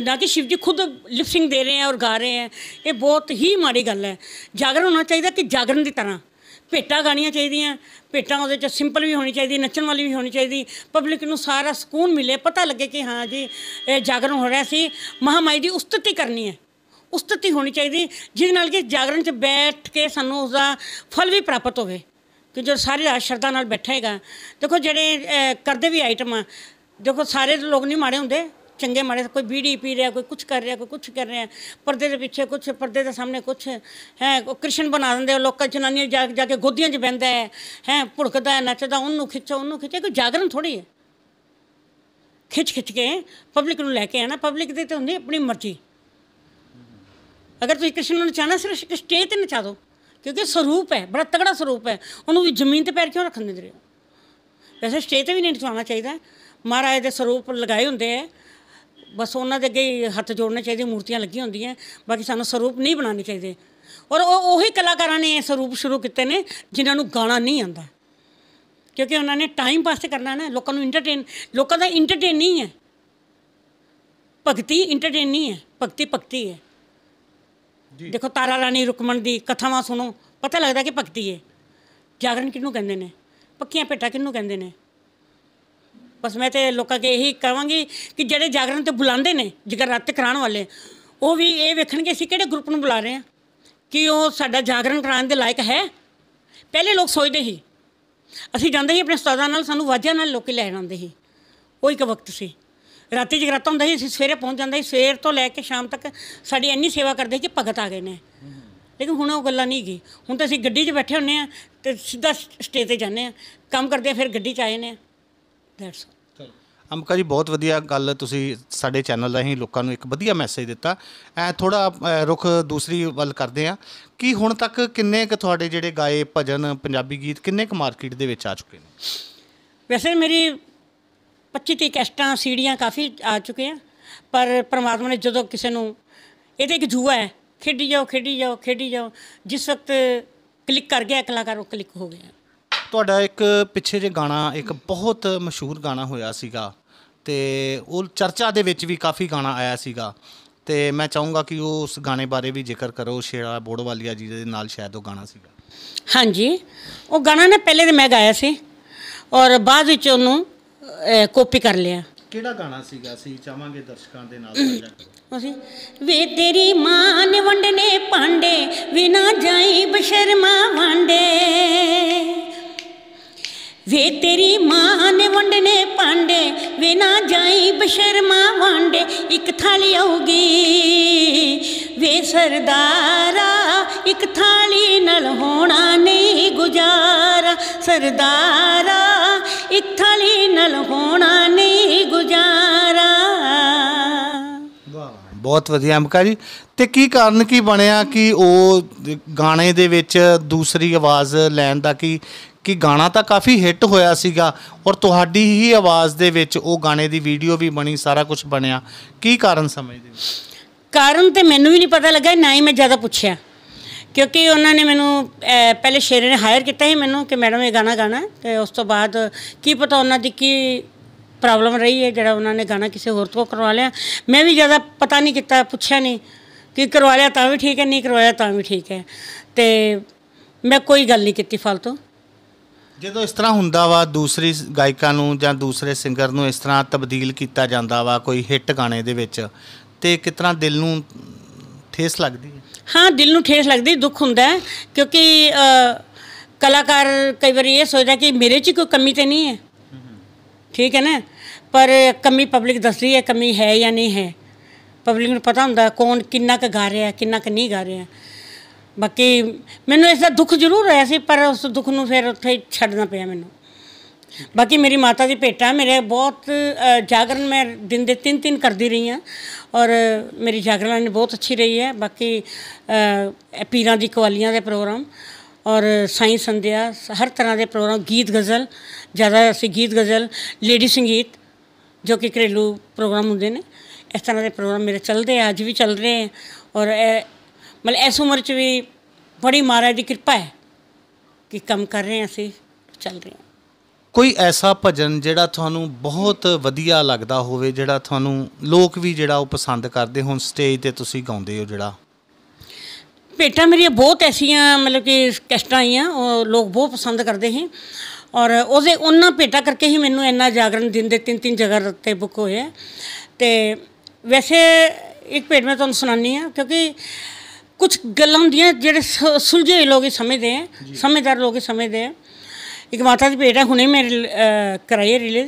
ਨਾ ਕਿ ਸ਼ਿਵ ਜੀ ਖੁਦ ਲਿਪਸਿੰਗ ਦੇ ਰਹੇ ਆ ਔਰ ਗਾ ਰਹੇ ਆ ਇਹ ਬਹੁਤ ਹੀ ਮਾੜੀ ਗੱਲ ਹੈ ਜਾਗਰਣ ਹੋਣਾ ਚਾਹੀਦਾ ਕਿ ਜਾਗਰਣ ਦੀ ਤਰ੍ਹਾਂ ਭੇਟਾਂ ਗਾਣੀਆਂ ਚਾਹੀਦੀਆਂ ਭੇਟਾਂ ਉਹਦੇ ਚ ਸਿੰਪਲ ਵੀ ਹੋਣੀ ਚਾਹੀਦੀ ਨੱਚਣ ਵਾਲੀ ਵੀ ਹੋਣੀ ਚਾਹੀਦੀ ਪਬਲਿਕ ਨੂੰ ਸਾਰਾ ਸਕੂਨ ਮਿਲੇ ਪਤਾ ਲੱਗੇ ਕਿ ਹਾਂ ਜੀ ਇਹ ਜਾਗਰਣ ਹੋ ਰਿਹਾ ਸੀ ਮਹਾਮਾਈ ਦੀ ਉਸਤਤੀ ਕਰਨੀ ਹੈ ਉਸਤਤੀ ਹੋਣੀ ਚਾਹੀਦੀ ਜਿਹਦੇ ਨਾਲ ਕਿ ਜਾਗਰਣ ਚ ਬੈਠ ਕੇ ਸਾਨੂੰ ਉਸਦਾ ਫਲ ਵੀ ਪ੍ਰਾਪਤ ਹੋਵੇ ਕਿ ਜੋ ਸਾਰੇ ਰਾਜ ਸ਼ਰਧਾ ਨਾਲ ਬੈਠੇਗਾ ਦੇਖੋ ਜਿਹੜੇ ਕਰਦੇ ਵੀ ਆਈਟਮ ਆ ਦੇਖੋ ਸਾਰੇ ਲੋਕ ਨਹੀਂ ਮਾੜੇ ਹੁੰਦੇ ਚੰਗੇ ਮਾੜੇ ਕੋਈ ਬੀੜੀ ਪੀ ਰਿਹਾ ਕੋਈ ਕੁਝ ਕਰ ਰਿਹਾ ਕੋਈ ਕੁਝ ਕਰ ਰਿਹਾ ਪਰਦੇ ਦੇ ਪਿੱਛੇ ਕੁਝ ਪਰਦੇ ਦੇ ਸਾਹਮਣੇ ਕੁਝ ਹੈ ਉਹ ਕ੍ਰਿਸ਼ਨ ਬਣਾ ਦਿੰਦੇ ਉਹ ਲੋਕਾਂ ਜਨਾਨੀਆਂ ਜਾ ਜਾ ਕੇ ਗੋਦੀਆਂ 'ਚ ਬੈੰਦਾ ਹੈ ਹੈ ਭੁੜਕਦਾ ਹੈ ਨੱਚਦਾ ਉਹਨੂੰ ਖਿੱਚੋ ਉਹਨੂੰ ਖਿੱਚੇ ਕੋਈ ਜਾਗਰਨ ਥੋੜੀ ਹੈ ਖਿੱਚ ਖਿੱਚ ਕੇ ਪਬਲਿਕ ਨੂੰ ਲੈ ਕੇ ਆਣਾ ਪਬਲਿਕ ਦੇ ਤੇ ਹੁੰਦੀ ਆਪਣੀ ਮਰਜ਼ੀ ਅਗਰ ਤੁਸੀਂ ਕ੍ਰਿਸ਼ਨ ਨੂੰ ਨਚਾਣਾ ਸਿਰਫ ਸਟੇਜ ਤੇ ਨਚਾ ਦਿਓ ਕਿਉਂਕਿ ਸਰੂਪ ਹੈ ਬੜਾ ਤਗੜਾ ਸਰੂਪ ਹੈ ਉਹਨੂੰ ਵੀ ਜ਼ਮੀਨ ਤੇ ਪੈਰ ਕਿਉਂ ਰੱਖਣ ਦਿੰਦੇ ਰਹੇ ਵੈਸੇ ਸਟੇਜ ਤੇ ਵੀ ਨਹੀਂ ਨਚਾਉਣਾ ਚਾਹੀਦਾ ਮਹਾਰਾਜ ਦੇ ਸਰੂਪ ਲਗਾਏ ਹੁੰਦੇ ਆ ਬਸ ਉਹਨਾਂ ਦੇ ਅੱਗੇ ਹੀ ਹੱਥ ਜੋੜਨੇ ਚਾਹੀਦੇ ਮੂਰਤੀਆਂ ਲੱਗੀਆਂ ਹੁੰਦੀਆਂ ਬਾਕੀ ਸਾਨੂੰ ਸਰੂਪ ਨਹੀਂ ਬਣਾਉਣੇ ਚਾਹੀਦੇ ਔਰ ਉਹ ਉਹੀ ਕਲਾਕਾਰਾਂ ਨੇ ਇਹ ਸਰੂਪ ਸ਼ੁਰੂ ਕੀਤੇ ਨੇ ਜਿਨ੍ਹਾਂ ਨੂੰ ਗਾਣਾ ਨਹੀਂ ਆਉਂਦਾ ਕਿਉਂਕਿ ਉਹਨਾਂ ਨੇ ਟਾਈਮ ਪਾਸ ਕਰਨਾ ਨਾ ਲੋਕਾਂ ਨੂੰ ਇੰਟਰਟੇਨ ਲੋਕਾਂ ਦਾ ਇੰਟਰਟੇਨ ਨਹੀਂ ਹੈ ਭਗਤੀ ਇੰਟਰਟੇਨ ਨਹੀਂ ਹੈ ਭਗਤੀ ਭਗਤੀ ਹੈ ਜੀ ਦੇਖੋ ਤਾਰਾ ਰਾਣੀ ਰੁਕਮਣ ਦੀ ਕਥਾਵਾਂ ਸੁਣੋ ਪਤਾ ਲੱਗਦਾ ਕਿ ਭਗਤੀ ਹੈ ਜਾਗਰਣ ਕਿਹਨੂੰ ਕਹਿੰਦੇ ਨੇ ਪੱਕੀਆਂ ਪੇਟਾ ਕਿਹਨੂੰ ਕਹਿੰਦੇ ਨੇ ਬਸ ਮੈਂ ਤੇ ਲੋਕਾਂ ਕੇ ਇਹੀ ਕਹਾਂਗੀ ਕਿ ਜਿਹੜੇ ਜਾਗਰਣ ਤੇ ਬੁਲਾਉਂਦੇ ਨੇ ਜਗਰਾਤ ਕਰਾਉਣ ਵਾਲੇ ਉਹ ਵੀ ਇਹ ਵੇਖਣਗੇ ਅਸੀਂ ਕਿਹੜੇ ਗਰੁੱਪ ਨੂੰ ਬੁਲਾ ਰਹੇ ਆ ਕਿ ਉਹ ਸਾਡਾ ਜਾਗਰਣ ਕਰਾਉਣ ਦੇ ਲਾਇਕ ਹੈ ਪਹਿਲੇ ਲੋਕ ਸੋਚਦੇ ਸੀ ਅਸੀਂ ਜਾਂਦੇ ਸੀ ਆਪਣੇ ਉਸਤਾਦਾਂ ਨਾਲ ਸਾਨੂੰ ਵਾਜਿਆਂ ਨਾਲ ਲੋਕੀ ਲੈਣ ਆਉਂਦੇ ਸੀ ਉਹ ਇੱਕ ਵਕਤ ਸੀ ਰਾਤੀ ਜਗਰਾਤਾ ਹੁੰਦਾ ਸੀ ਅਸੀਂ ਸਵੇਰੇ ਪਹੁੰਚ ਜਾਂਦੇ ਸੀ ਸਵੇਰ ਤੋਂ ਲੈ ਕੇ ਸ਼ਾਮ ਤੱਕ ਸਾਡੀ ਇੰਨੀ ਸੇਵਾ ਕਰਦੇ ਕਿ ਭਗਤ ਆ ਗਏ ਨੇ ਲੇਕਿਨ ਹੁਣ ਉਹ ਗੱਲਾਂ ਨਹੀਂ ਗਈ ਹੁਣ ਤਾਂ ਅਸੀਂ ਗੱਡੀ 'ਚ ਬੈਠੇ ਹੁੰਨੇ ਆ ਤੇ ਸਿੱਧਾ ਸਟੇਜ ਤੇ ਜਾਂਦੇ ਆ ਕੰਮ ਕਰਦੇ ਆ ਫਿਰ ਗੱਡੀ 'ਚ ਆਏ ਨੇ ਦੈਟਸ ਚਲੋ ਅੰਮਕਾ ਜੀ ਬਹੁਤ ਵਧੀਆ ਗੱਲ ਤੁਸੀਂ ਸਾਡੇ ਚੈਨਲ ਰਾਹੀਂ ਲੋਕਾਂ ਨੂੰ ਇੱਕ ਵਧੀਆ ਮੈਸੇਜ ਦਿੱਤਾ ਐ ਥੋੜਾ ਰੁਖ ਦੂਸਰੀ ਵੱਲ ਕਰਦੇ ਆ ਕਿ ਹੁਣ ਤੱਕ ਕਿੰਨੇ ਕ ਤੁਹਾਡੇ ਜਿਹੜੇ ਗਾਏ ਭਜਨ ਪੰਜਾਬੀ ਗੀਤ ਕਿੰਨੇ ਕ ਮਾਰਕੀਟ ਦੇ ਵਿੱਚ ਆ ਚੁੱਕੇ ਨੇ ਵੈਸੇ ਮੇਰੀ 25 30 ਕੈਸਟਾਂ ਸੀੜੀਆਂ ਕਾਫੀ ਆ ਚੁੱਕੇ ਆ ਪਰ ਪਰਮਾਤਮਾ ਨੇ ਜਦੋਂ ਕਿਸੇ ਨੂੰ ਇਹਦੇ ਇੱਕ ਜੂਆ ਹੈ ਖੇਡੀ ਜਾਓ ਖੇਡੀ ਜਾਓ ਖੇਡੀ ਜਾਓ ਜਿਸ ਵਕਤ ਕਲਿੱਕ ਕਰ ਗਿਆ ਕਲਾਕਾਰ ਉਹ ਕਲਿੱਕ ਹੋ ਗਿਆ ਤੁਹਾਡਾ ਇੱਕ ਪਿੱਛੇ ਜੇ ਗਾਣਾ ਇੱਕ ਬਹੁਤ ਮਸ਼ਹੂਰ ਗਾਣਾ ਹੋਇਆ ਸੀਗਾ ਤੇ ਉਹ ਚਰਚਾ ਦੇ ਵਿੱਚ ਵੀ ਕਾਫੀ ਗਾਣਾ ਆਇਆ ਸੀਗਾ ਤੇ ਮੈਂ ਚਾਹੂੰਗਾ ਕਿ ਉਹ ਉਸ ਗਾਣੇ ਬਾਰੇ ਵੀ ਜ਼ਿਕਰ ਕਰੋ ਸ਼ੇਰਾ ਬੋੜਵਾਲੀਆ ਜੀ ਦੇ ਨਾਲ ਸ਼ਾਇਦ ਉਹ ਗਾਣਾ ਸੀਗਾ ਹਾਂਜੀ ਉਹ ਗਾਣਾ ਨੇ ਪਹਿਲੇ ਤੇ ਮੈਂ ਗਾਇਆ ਸੀ ਔਰ ਬਾਅਦ ਵਿੱਚ ਉਹਨੂੰ ਕਾਪੀ ਕਰ ਲਿਆ ਕਿਹੜਾ ਗਾਣਾ ਸੀਗਾ ਸੀ ਚਾਹਾਂਗੇ ਦਰਸ਼ਕਾਂ ਦੇ ਨਾਲ ਸਾਂਝਾ ਕਰੋ ਅਸੀਂ ਵੇ ਤੇਰੀ ਮਾਂ ਨੇ ਵੰਡਨੇ ਪਾਂਡੇ ਵਿਨਾ ਜਾਈ ਬਸ਼ਰਮਾ ਵਾਂਡੇ ਵੇ ਤੇਰੀ ਮਾਂ ਨੇ ਵੰਡਨੇ ਪਾਂਡੇ ਵੇ ਨਾ ਜਾਈ ਬਸ਼ਰਮਾ ਵਾਂਡੇ ਇੱਕ ਥਾਲੀ ਆਉਗੀ ਵੇ ਸਰਦਾਰਾ ਇੱਕ ਥਾਲੀ ਨਾਲ ਹੋਣਾ ਨਹੀਂ ਗੁਜ਼ਾਰਾ ਸਰਦਾਰਾ ਇੱਕ ਥਾਲੀ ਨਾਲ ਹੋਣਾ ਨਹੀਂ ਬਹੁਤ ਵਧੀਆ ਅੰਮਕਾ ਜੀ ਤੇ ਕੀ ਕਾਰਨ ਕੀ ਬਣਿਆ ਕਿ ਉਹ ਗਾਣੇ ਦੇ ਵਿੱਚ ਦੂਸਰੀ ਆਵਾਜ਼ ਲੈਣ ਦਾ ਕੀ ਕਿ ਗਾਣਾ ਤਾਂ ਕਾਫੀ ਹਿੱਟ ਹੋਇਆ ਸੀਗਾ ਔਰ ਤੁਹਾਡੀ ਹੀ ਆਵਾਜ਼ ਦੇ ਵਿੱਚ ਉਹ ਗਾਣੇ ਦੀ ਵੀਡੀਓ ਵੀ ਬਣੀ ਸਾਰਾ ਕੁਝ ਬਣਿਆ ਕੀ ਕਾਰਨ ਸਮਝਦੇ ਹੋ ਕਾਰਨ ਤੇ ਮੈਨੂੰ ਵੀ ਨਹੀਂ ਪਤਾ ਲੱਗਾ ਨਾ ਹੀ ਮੈਂ ਜ਼ਿਆਦਾ ਪੁੱਛਿਆ ਕਿਉਂਕਿ ਉਹਨਾਂ ਨੇ ਮੈਨੂੰ ਪਹਿਲੇ ਸ਼ੇਰੇ ਨੇ ਹਾਇਰ ਕੀਤਾ ਸੀ ਮੈਨੂੰ ਕਿ ਮੈਡਮ ਇਹ ਗਾਣਾ ਗਾਣਾ ਤੇ ਉਸ ਤੋਂ ਬਾਅਦ ਕੀ ਪਤਾ ਉਹਨਾਂ ਦੀ ਕੀ ਪ੍ਰੋਬਲਮ ਰਹੀ ਹੈ ਜਿਹੜਾ ਉਹਨਾਂ ਨੇ ਗਾਣਾ ਕਿਸੇ ਹੋਰ ਤੋਂ ਕਰਵਾ ਲਿਆ ਮੈਂ ਵੀ ਜ਼ਿਆਦਾ ਪਤਾ ਨਹੀਂ ਕੀਤਾ ਪੁੱਛਿਆ ਨਹੀਂ ਕਿ ਕਰਵਾ ਲਿਆ ਤਾਂ ਵੀ ਠੀਕ ਹੈ ਨਹੀਂ ਕਰਵਾਇਆ ਤਾਂ ਵੀ ਠੀਕ ਹੈ ਤੇ ਮੈਂ ਕੋਈ ਗੱਲ ਨਹੀਂ ਕੀਤੀ ਫालतू ਜਦੋਂ ਇਸ ਤਰ੍ਹਾਂ ਹੁੰਦਾ ਵਾ ਦੂਸਰੀ ਗਾਇਕਾ ਨੂੰ ਜਾਂ ਦੂਸਰੇ ਸਿੰਗਰ ਨੂੰ ਇਸ ਤਰ੍ਹਾਂ ਤਬਦੀਲ ਕੀਤਾ ਜਾਂਦਾ ਵਾ ਕੋਈ ਹਿੱਟ ਗਾਣੇ ਦੇ ਵਿੱਚ ਤੇ ਕਿਤਨਾ ਦਿਲ ਨੂੰ ਠੇਸ ਲੱਗਦੀ ਹੈ ਹਾਂ ਦਿਲ ਨੂੰ ਠੇਸ ਲੱਗਦੀ ਦੁੱਖ ਹੁੰਦਾ ਕਿਉਂਕਿ ਕਲਾਕਾਰ ਕਈ ਵਾਰੀ ਇਹ ਸੋਚਦਾ ਕਿ ਮੇਰੇ 'ਚ ਕੋਈ ਕਮੀ ਤੇ ਨਹੀਂ ਹੈ ਠੀਕ ਹੈ ਨਾ ਪਰ ਕਮੀ ਪਬਲਿਕ ਦੱਸਦੀ ਹੈ ਕਮੀ ਹੈ ਜਾਂ ਨਹੀਂ ਹੈ ਪਬਲਿਕ ਨੂੰ ਪਤਾ ਹੁੰਦਾ ਕੌਣ ਕਿੰਨਾ ਕ ਗਾ ਰਿਹਾ ਕਿੰਨਾ ਕ ਨਹੀਂ ਗਾ ਰਿਹਾ ਬਾਕੀ ਮੈਨੂੰ ਇਸ ਦਾ ਦੁੱਖ ਜ਼ਰੂਰ ਹੋਇਆ ਸੀ ਪਰ ਉਸ ਦੁੱਖ ਨੂੰ ਫਿਰ ਉੱਥੇ ਹੀ ਛੱਡਣਾ ਪਿਆ ਮੈਨੂੰ ਬਾਕੀ ਮੇਰੀ ਮਾਤਾ ਦੀ ਭੇਟਾ ਮੇਰੇ ਬਹੁਤ ਜਾਗਰਨ ਮੈਂ ਦਿਨ ਦੇ ਤਿੰਨ ਤਿੰਨ ਕਰਦੀ ਰਹੀ ਹਾਂ ਔਰ ਮੇਰੀ ਜਾਗਰਨ ਬਹੁਤ ਅੱਛੀ ਰਹੀ ਹੈ ਬਾਕੀ ਪੀਰਾਂ ਦੀ ਕਵਾਲੀਆਂ ਦੇ ਪ੍ਰੋਗਰਾਮ ਔਰ ਸਾਈ ਸੰਧਿਆ ਹਰ ਤਰ੍ਹਾਂ ਦੇ ਪ੍ਰੋਗਰਾਮ ਗੀਤ ਗਜ਼ਲ ਜ਼ਿਆਦਾ ਅਸੀਂ ਗੀਤ ਗਜ਼ਲ ਲੇਡੀ ਸੰਗੀਤ ਜੋ ਕਿ ਘਰੇਲੂ ਪ੍ਰੋਗਰਾਮ ਹੁੰਦੇ ਨੇ ਇਸ ਤਰ੍ਹਾਂ ਦੇ ਪ੍ਰੋਗਰਾਮ ਮੇਰੇ ਚੱਲਦੇ ਆ ਅੱਜ ਵੀ ਚੱਲ ਰਹੇ ਆ ਔਰ ਮਤਲਬ ਇਸ ਉਮਰ 'ਚ ਵੀ ਬੜੀ ਮਹਾਰਾਜ ਦੀ ਕਿਰਪਾ ਹੈ ਕਿ ਕੰਮ ਕਰ ਰਹੇ ਆ ਅਸੀਂ ਚੱਲ ਰਹੇ ਆ ਕੋਈ ਐਸਾ ਭਜਨ ਜਿਹੜਾ ਤੁਹਾਨੂੰ ਬਹੁਤ ਵਧੀਆ ਲੱਗਦਾ ਹੋਵੇ ਜਿਹੜਾ ਤੁਹਾਨੂੰ ਲੋਕ ਵੀ ਜਿਹੜਾ ਉਹ ਪਸੰਦ ਕਰਦੇ ਹੋਣ ਸਟੇਜ ਤੇ ਤੁਸੀਂ ਗਾਉਂਦੇ ਹੋ ਜਿਹੜਾ ਪੇਟਾ ਮੇਰੀਆਂ ਬਹੁਤ ਐਸੀਆਂ ਮਤਲਬ ਕਿ ਕੈਸਟਾਂ ਆਈਆਂ ਉਹ ਲੋਕ ਬਹੁਤ ਪਸੰਦ ਕਰਦੇ ਸੀ ਔਰ ਉਹਦੇ ਉਹਨਾਂ ਪੇਟਾ ਕਰਕੇ ਹੀ ਮੈਨੂੰ ਇੰਨਾ ਜਾਗਰਣ ਦਿਨ ਦੇ ਤਿੰਨ ਤਿੰਨ ਜਗ੍ਹਾ ਤੇ ਬੁੱਕ ਹੋਇਆ ਤੇ ਵੈਸੇ ਇੱਕ ਪੇਟ ਮੈਂ ਤੁਹਾਨੂੰ ਸੁਣਾਨੀ ਆ ਕਿਉਂਕਿ ਕੁਝ ਗੱਲਾਂ ਹੁੰਦੀਆਂ ਜਿਹੜੇ ਸੁਲਝੇ ਲੋਕ ਹੀ ਸਮਝਦੇ ਆ ਸਮਝਦਾਰ ਲੋਕ ਹੀ ਸਮਝਦੇ ਆ ਇੱਕ ਮਾਤਾ ਦੀ ਪੇਟਾ ਹੈ ਹੁਣੇ ਮੇਰੇ ਕਰਾਈ ਰਿਲੇ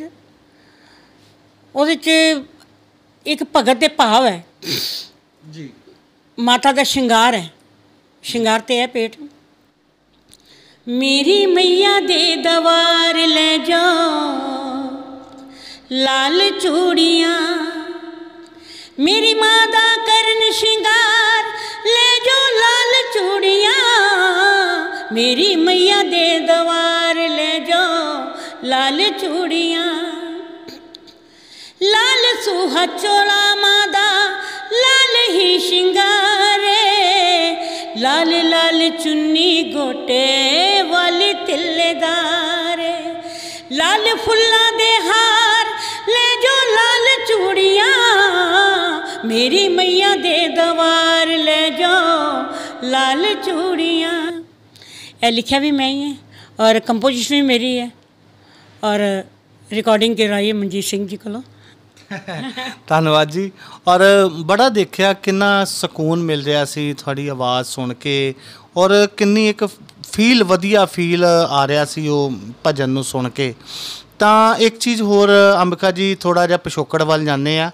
ਉਹਦੇ 'ਚ ਇੱਕ ਭਗਤ ਦੇ ਭਾਵ ਹੈ ਜੀ ਮਾਤਾ ਦਾ ਸ਼ਿੰਗਾਰ ਹੈ श्रृंगारते हैं पेट मेरी मैया दे दवार ले जाओ लाल चूड़िया मेरी मादा करन श्रृंगार ले जो लाल चूड़िया मेरी मैया दे दवार ले जाओ लाल चूड़ियाँ लाल सूहा चोला मादा लाल ही श्रृंगारे लाल लाल चुन्नी गोटे वाली तिलेदार लाल फुल्ला दे हार ले जो लाल चूड़िया मेरी मैया दे दवार ले जो लाल चूड़िया लिखा भी मैं ही है और कंपोजिशन भी मेरी है और रिकॉर्डिंग कराई है मनजीत सिंह जी को ਧੰਨਵਾਦ ਜੀ ਔਰ ਬੜਾ ਦੇਖਿਆ ਕਿੰਨਾ ਸਕੂਨ ਮਿਲ ਰਿਹਾ ਸੀ ਤੁਹਾਡੀ ਆਵਾਜ਼ ਸੁਣ ਕੇ ਔਰ ਕਿੰਨੀ ਇੱਕ ਫੀਲ ਵਧੀਆ ਫੀਲ ਆ ਰਿਹਾ ਸੀ ਉਹ ਭਜਨ ਨੂੰ ਸੁਣ ਕੇ ਤਾਂ ਇੱਕ ਚੀਜ਼ ਹੋਰ ਅੰਬਿਕਾ ਜੀ ਥੋੜਾ ਜਿਹਾ ਪਿਛੋਕੜ ਵੱਲ ਜਾਂਦੇ ਆ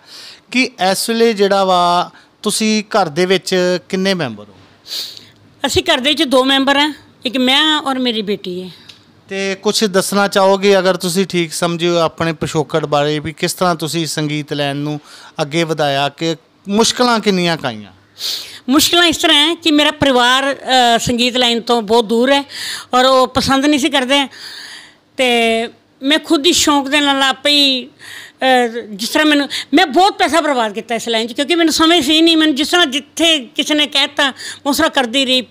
ਕਿ ਇਸ ਵੇਲੇ ਜਿਹੜਾ ਵਾ ਤੁਸੀਂ ਘਰ ਦੇ ਵਿੱਚ ਕਿੰਨੇ ਮੈਂਬਰ ਹੋ ਅਸੀਂ ਘਰ ਦੇ ਵਿੱਚ ਦੋ ਮੈਂਬਰ ਆ ਇੱਕ ਮੈਂ ਔਰ ਮੇਰੀ ਬੇਟੀ ਹੈ ਤੇ ਕੁਝ ਦੱਸਣਾ ਚਾਹੋਗੇ ਅਗਰ ਤੁਸੀਂ ਠੀਕ ਸਮਝਿਓ ਆਪਣੇ ਪਿਸ਼ੋਕੜ ਬਾਰੇ ਵੀ ਕਿਸ ਤਰ੍ਹਾਂ ਤੁਸੀਂ ਸੰਗੀਤ ਲੈਣ ਨੂੰ ਅੱਗੇ ਵਧਾਇਆ ਕਿ ਮੁਸ਼ਕਲਾਂ ਕਿੰਨੀਆਂ ਕਾਈਆਂ ਮੁਸ਼ਕਲਾਂ ਇਸ ਤਰ੍ਹਾਂ ਹੈ ਕਿ ਮੇਰਾ ਪਰਿਵਾਰ ਸੰਗੀਤ ਲਾਈਨ ਤੋਂ ਬਹੁਤ ਦੂਰ ਹੈ ਔਰ ਉਹ ਪਸੰਦ ਨਹੀਂ ਸੀ ਕਰਦੇ ਤੇ ਮੈਂ ਖੁਦ ਹੀ ਸ਼ੌਂਕ ਦੇ ਨਾਲ ਆਪੇ ਹੀ ਜਿਸ ਤਰ੍ਹਾਂ ਮੈਨੂੰ ਮੈਂ ਬਹੁਤ ਪੈਸਾ ਬਰਬਾਦ ਕੀਤਾ ਇਸ ਲਾਈਨ 'ਚ ਕਿਉਂਕਿ ਮੈਨੂੰ ਸਮਝ ਸੀ ਨਹੀਂ ਮੈਨੂੰ ਜਿਸ ਤਰ੍ਹਾਂ ਜਿੱਥੇ ਕਿਸੇ ਨੇ ਕਹਿਤਾ ਉਸ ਤਰ੍ਹਾਂ ਕਰਦੀ ਰਹੀ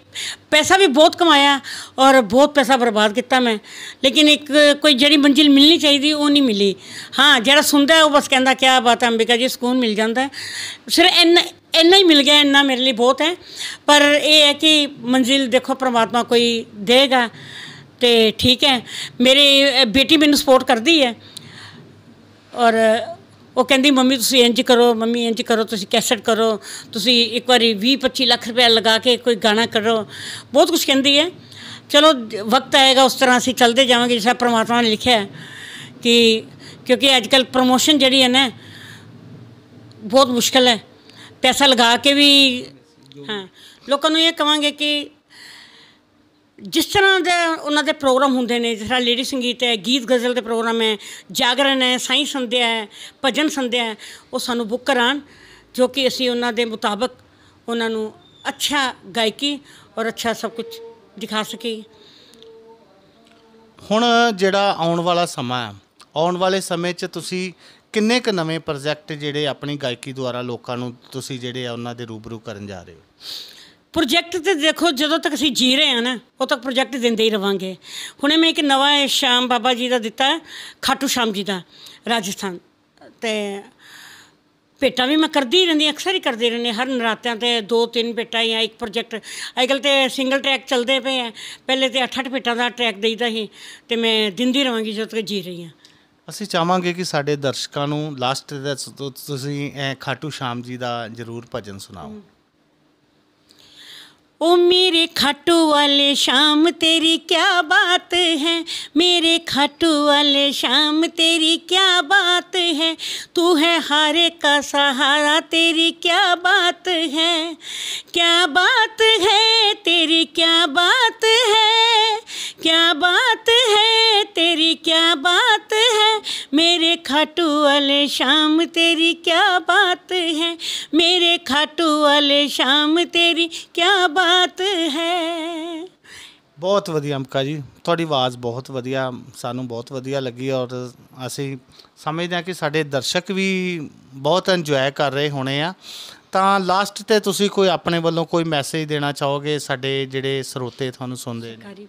ਪੈਸਾ ਵੀ ਬਹੁਤ ਕਮਾਇਆ ਔਰ ਬਹੁਤ ਪੈਸਾ ਬਰਬਾਦ ਕੀਤਾ ਮੈਂ ਲੇਕਿਨ ਇੱਕ ਕੋਈ ਜਿਹੜੀ ਮੰਜ਼ਿਲ ਮਿਲਣੀ ਚਾਹੀਦੀ ਉਹ ਨਹੀਂ ਮਿਲੀ ਹਾਂ ਜਿਹੜਾ ਸੁਣਦਾ ਉਹ ਬਸ ਕਹਿੰਦਾ ਕੀ ਬਾਤ ਹੈ ਅੰਬਿਕਾ ਜੀ ਸਕੂਨ ਮਿਲ ਜਾਂਦਾ ਸਿਰਫ ਇੰਨਾ ਇੰਨਾ ਹੀ ਮਿਲ ਗਿਆ ਇੰਨਾ ਮੇਰੇ ਲਈ ਬਹੁਤ ਹੈ ਪਰ ਇਹ ਹੈ ਕਿ ਮੰਜ਼ਿਲ ਦੇਖੋ ਪ੍ਰਮਾਤਮਾ ਕੋਈ ਦੇਗਾ ਤੇ ਠੀਕ ਹੈ ਮੇਰੀ ਬੇਟੀ ਮੈਨੂੰ ਸਪੋਰਟ ਕਰਦੀ ਹੈ ਔਰ ਉਹ ਕਹਿੰਦੀ ਮੰਮੀ ਤੁਸੀਂ ਇੰਜ ਕਰੋ ਮੰਮੀ ਇੰਜ ਕਰੋ ਤੁਸੀਂ ਕੈਸਟ ਕਰੋ ਤੁਸੀਂ ਇੱਕ ਵਾਰੀ 20 25 ਲੱਖ ਰੁਪਏ ਲਗਾ ਕੇ ਕੋਈ ਗਾਣਾ ਕਰੋ ਬਹੁਤ ਕੁਝ ਕਹਿੰਦੀ ਹੈ ਚਲੋ ਵਕਤ ਆਏਗਾ ਉਸ ਤਰ੍ਹਾਂ ਅਸੀਂ ਚੱਲਦੇ ਜਾਵਾਂਗੇ ਜਿਵੇਂ ਪ੍ਰਮਾਤਮਾ ਨੇ ਲਿਖਿਆ ਹੈ ਕਿ ਕਿਉਂਕਿ ਅੱਜ ਕੱਲ ਪ੍ਰੋਮੋਸ਼ਨ ਜਿਹੜੀ ਹੈ ਨਾ ਬਹੁਤ ਮੁਸ਼ਕਲ ਹੈ ਪੈਸਾ ਲਗਾ ਕੇ ਵੀ ਹਾਂ ਲੋਕਾਂ ਨੂੰ ਇਹ ਕਵਾਂਗੇ ਕਿ ਜਿਸ ਤਰ੍ਹਾਂ ਦੇ ਉਹਨਾਂ ਦੇ ਪ੍ਰੋਗਰਾਮ ਹੁੰਦੇ ਨੇ ਜਿਸ ਤਰ੍ਹਾਂ ਲੇਡੀ ਸੰਗੀਤ ਹੈ ਗੀਤ ਗਜ਼ਲ ਦੇ ਪ੍ਰੋਗਰਾਮ ਹੈ ਜਾਗਰਣ ਹੈ ਸਾਈਂ ਸੰਧਿਆ ਹੈ ਭਜਨ ਸੰਧਿਆ ਹੈ ਉਹ ਸਾਨੂੰ ਬੁੱਕ ਕਰਾਂ ਜੋ ਕਿ ਅਸੀਂ ਉਹਨਾਂ ਦੇ ਮੁਤਾਬਕ ਉਹਨਾਂ ਨੂੰ ਅੱਛਾ ਗਾਇਕੀ ਔਰ ਅੱਛਾ ਸਭ ਕੁਝ ਦਿਖਾ ਸਕੀ ਹੁਣ ਜਿਹੜਾ ਆਉਣ ਵਾਲਾ ਸਮਾਂ ਹੈ ਆਉਣ ਵਾਲੇ ਸਮੇਂ 'ਚ ਤੁਸੀਂ ਕਿੰਨੇ ਕ ਨਵੇਂ ਪ੍ਰੋਜੈਕਟ ਜਿਹੜੇ ਆਪਣੀ ਗਾਇਕੀ ਦੁਆਰਾ ਲੋਕਾਂ ਨੂੰ ਤੁਸੀਂ ਜਿਹੜੇ ਆ ਉਹਨਾਂ ਦੇ ਰੂਬਰੂ ਕਰਨ ਜਾ ਰਹੇ ਹੋ ਪ੍ਰੋਜੈਕਟ ਤੇ ਦੇਖੋ ਜਦੋਂ ਤੱਕ ਅਸੀਂ ਜੀ ਰਹੇ ਹਾਂ ਨਾ ਉਦੋਂ ਤੱਕ ਪ੍ਰੋਜੈਕਟ ਦਿੰਦੇ ਹੀ ਰਵਾਂਗੇ ਹੁਣੇ ਮੈਂ ਇੱਕ ਨਵਾਂ ਸ਼ਾਮ ਬਾਬਾ ਜੀ ਦਾ ਦਿੱਤਾ ਖਾਟੂ ਸ਼ਾਮ ਜੀ ਦਾ ਰਾਜਸਥਾਨ ਤੇ ਪੇਟਾ ਵੀ ਮੈਂ ਕਰਦੀ ਰਹਿੰਦੀ ਅਕਸਰ ਹੀ ਕਰਦੇ ਰਹਿੰਦੇ ਹਰ ਨਰਾਤਿਆਂ ਤੇ ਦੋ ਤਿੰਨ ਪੇਟਾ ਜਾਂ ਇੱਕ ਪ੍ਰੋਜੈਕਟ ਅੱਜਕੱਲ ਤੇ ਸਿੰਗਲ ਟਰੈਕ ਚੱਲਦੇ ਪਏ ਆ ਪਹਿਲੇ ਤੇ 8-8 ਪੇਟਾਂ ਦਾ ਟਰੈਕ ਦੇਈਦਾ ਸੀ ਤੇ ਮੈਂ ਦਿੰਦੀ ਰਵਾਂਗੀ ਜਦੋਂ ਤੱਕ ਜੀ ਰਹੀ ਹਾਂ ਅਸੀਂ ਚਾਹਾਂਗੇ ਕਿ ਸਾਡੇ ਦਰਸ਼ਕਾਂ ਨੂੰ ਲਾਸਟ ਤੇ ਤੁਸੀਂ ਖਾਟੂ ਸ਼ਾਮ ਜੀ ਦਾ ਜ਼ਰੂਰ ਭਜਨ ਸੁਣਾਓ ओ मेरे खाटू वाले शाम तेरी क्या बात है मेरे खाटू वाले शाम तेरी क्या बात है तू है हारे का सहारा तेरी क्या बात है क्या बात है तेरी क्या बात है क्या बात है तेरी क्या बात है मेरे खाटू वाले शाम तेरी क्या बात है मेरे खाटू वाले शाम तेरी क्या बात ਬਾਤ ਹੈ ਬਹੁਤ ਵਧੀਆ ਅੰਕਾ ਜੀ ਤੁਹਾਡੀ ਆਵਾਜ਼ ਬਹੁਤ ਵਧੀਆ ਸਾਨੂੰ ਬਹੁਤ ਵਧੀਆ ਲੱਗੀ ਔਰ ਅਸੀਂ ਸਮਝਦੇ ਹਾਂ ਕਿ ਸਾਡੇ ਦਰਸ਼ਕ ਵੀ ਬਹੁਤ ਇੰਜੋਏ ਕਰ ਰਹੇ ਹੋਣੇ ਆ ਤਾਂ ਲਾਸਟ ਤੇ ਤੁਸੀਂ ਕੋਈ ਆਪਣੇ ਵੱਲੋਂ ਕੋਈ ਮੈਸੇਜ ਦੇਣਾ ਚਾਹੋਗੇ ਸਾਡੇ ਜਿਹੜੇ ਸਰੋਤੇ ਤੁਹਾਨੂੰ ਸੁਣਦੇ ਨੇ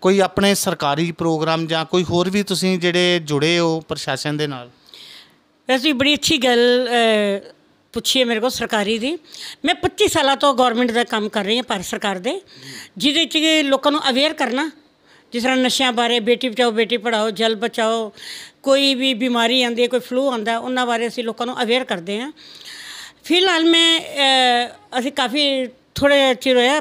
ਕੋਈ ਆਪਣੇ ਸਰਕਾਰੀ ਪ੍ਰੋਗਰਾਮ ਜਾਂ ਕੋਈ ਹੋਰ ਵੀ ਤੁਸੀਂ ਜਿਹੜੇ ਜੁੜੇ ਹੋ ਪ੍ਰਸ਼ਾਸਨ ਦੇ ਨਾਲ ਐਸੀ ਬੜੀ ਅੱਛੀ ਗੱਲ ਪੁੱਛੀ ਹੈ ਮੇਰੇ ਕੋਲ ਸਰਕਾਰੀ ਦੀ ਮੈਂ 25 ਸਾਲਾਂ ਤੋਂ ਗਵਰਨਮੈਂਟ ਦਾ ਕੰਮ ਕਰ ਰਹੀ ਹਾਂ ਭਾਰਤ ਸਰਕਾਰ ਦੇ ਜਿਹਦੇ 'ਚ ਲੋਕਾਂ ਨੂੰ ਅਵੇਅਰ ਕਰਨਾ ਜਿਸ ਤਰ੍ਹਾਂ ਨਸ਼ਿਆਂ ਬਾਰੇ ਬੇਟੀ ਬਚਾਓ ਬੇਟੀ ਪੜਾਓ ਜਲ ਬਚਾਓ ਕੋਈ ਵੀ ਬਿਮਾਰੀ ਆਉਂਦੀ ਹੈ ਕੋਈ ਫਲੂ ਆਉਂਦਾ ਉਹਨਾਂ ਬਾਰੇ ਅਸੀਂ ਲੋਕਾਂ ਨੂੰ ਅਵੇਅਰ ਕਰਦੇ ਹਾਂ ਫਿਲਹਾਲ ਮੈਂ ਅਸੀਂ ਕਾਫੀ ਥੋੜੇ ਚਿਰ ਹੋਇਆ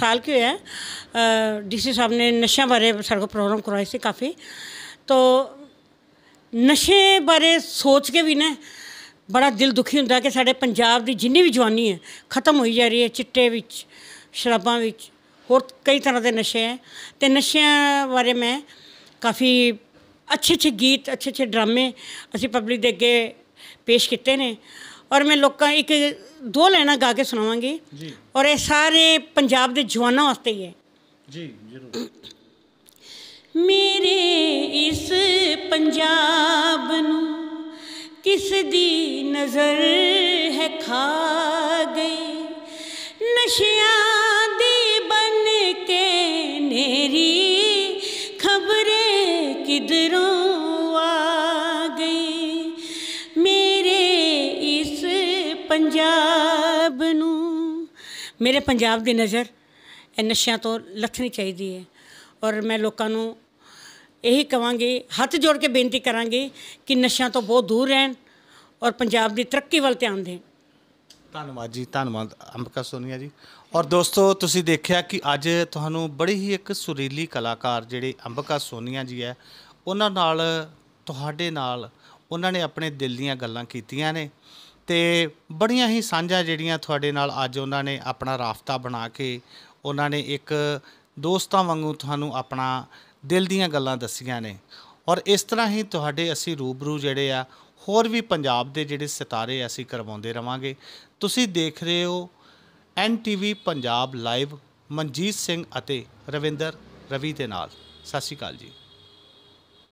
ਸਾਲ ਕਿ ਹੋਇਆ ਡੀਸੀ ਸਾਹਿਬ ਨੇ ਨਸ਼ਿਆਂ ਬਾਰੇ ਸਾਡੇ ਕੋਲ ਪ੍ਰੋਗਰਾਮ ਕਰਾਇਆ ਸੀ ਕਾਫੀ ਤੋਂ ਨਸ਼ੇ ਬਾਰੇ ਸੋਚ ਕੇ ਵੀ ਨਾ ਬੜਾ ਦਿਲ ਦੁਖੀ ਹੁੰਦਾ ਕਿ ਸਾਡੇ ਪੰਜਾਬ ਦੀ ਜਿੰਨੀ ਵੀ ਜਵਾਨੀ ਹੈ ਖਤਮ ਹੋਈ ਜਾ ਰਹੀ ਹੈ ਚਿੱਟੇ ਵਿੱਚ ਸ਼ਰਾਬਾਂ ਵਿੱਚ ਹੋਰ ਕਈ ਤਰ੍ਹਾਂ ਦੇ ਨਸ਼ੇ ਹੈ ਤੇ ਨਸ਼ਿਆਂ ਬਾਰੇ ਮੈਂ ਕਾਫੀ ਅੱਛੇ ਅੱਛੇ ਗੀਤ ਅੱਛੇ ਅੱਛੇ ਡਰਾਮੇ ਅਸੀਂ ਪਬਲਿਕ ਦੇ ਅੱਗੇ ਪੇਸ਼ ਕੀਤੇ ਨੇ ਔਰ ਮੈਂ ਲੋਕਾਂ ਇੱਕ ਦੋ ਲੈਣਾ ਗਾ ਕੇ ਸੁਣਾਵਾਂਗੀ ਜੀ ਔਰ ਇਹ ਸਾਰੇ ਪੰਜਾਬ ਦੇ ਜਵਾਨਾਂ ਵਾਸਤੇ ਹੀ ਹੈ ਜੀ ਜ਼ਰੂਰ ਮੇਰੇ ਇਸ ਪੰਜਾਬ ਨੂੰ किस दी नज़र है खा गई नशिया दी बन के नेरी खबरें किधरों आ गई मेरे इस पंजाब नू ਮੇਰੇ ਪੰਜਾਬ ਦੀ ਨਜ਼ਰ ਇਹ ਨਸ਼ਿਆਂ ਤੋਂ ਲੱਥਣੀ ਚਾਹੀਦੀ ਹੈ ਔਰ ਮੈਂ ਇਹੀ ਕਵਾਂਗੇ ਹੱਥ ਜੋੜ ਕੇ ਬੇਨਤੀ ਕਰਾਂਗੇ ਕਿ ਨਸ਼ਿਆਂ ਤੋਂ ਬਹੁਤ ਦੂਰ ਰਹਿਣ ਔਰ ਪੰਜਾਬ ਦੀ ਤਰੱਕੀ ਵੱਲ ਧਿਆਨ ਦੇਣ ਧੰਨਵਾਦ ਜੀ ਧੰਨਵਾਦ ਅੰਬਕਾ ਸੋਨੀਆ ਜੀ ਔਰ ਦੋਸਤੋ ਤੁਸੀਂ ਦੇਖਿਆ ਕਿ ਅੱਜ ਤੁਹਾਨੂੰ ਬੜੀ ਹੀ ਇੱਕ ਸੁਰੀਲੀ ਕਲਾਕਾਰ ਜਿਹੜੇ ਅੰਬਕਾ ਸੋਨੀਆ ਜੀ ਹੈ ਉਹਨਾਂ ਨਾਲ ਤੁਹਾਡੇ ਨਾਲ ਉਹਨਾਂ ਨੇ ਆਪਣੇ ਦਿਲ ਦੀਆਂ ਗੱਲਾਂ ਕੀਤੀਆਂ ਨੇ ਤੇ ਬੜੀਆਂ ਹੀ ਸਾਂਝਾਂ ਜਿਹੜੀਆਂ ਤੁਹਾਡੇ ਨਾਲ ਅੱਜ ਉਹਨਾਂ ਨੇ ਆਪਣਾ ਰਾਫਤਾ ਬਣਾ ਕੇ ਉਹਨਾਂ ਨੇ ਇੱਕ ਦੋਸਤਾਂ ਵਾਂਗੂ ਤੁਹਾਨੂੰ ਆਪਣਾ ਦਿਲ ਦੀਆਂ ਗੱਲਾਂ ਦੱਸੀਆਂ ਨੇ ਔਰ ਇਸ ਤਰ੍ਹਾਂ ਹੀ ਤੁਹਾਡੇ ਅਸੀਂ ਰੂਬਰੂ ਜਿਹੜੇ ਆ ਹੋਰ ਵੀ ਪੰਜਾਬ ਦੇ ਜਿਹੜੇ ਸਿਤਾਰੇ ਅਸੀਂ ਕਰਵਾਉਂਦੇ ਰਵਾਂਗੇ ਤੁਸੀਂ ਦੇਖ ਰਹੇ ਹੋ N TV Punjab live Manjit Singh ਅਤੇ ਰਵਿੰਦਰ ਰਵੀ ਦੇ ਨਾਲ ਸਤਿ ਸ਼੍ਰੀ ਅਕਾਲ ਜੀ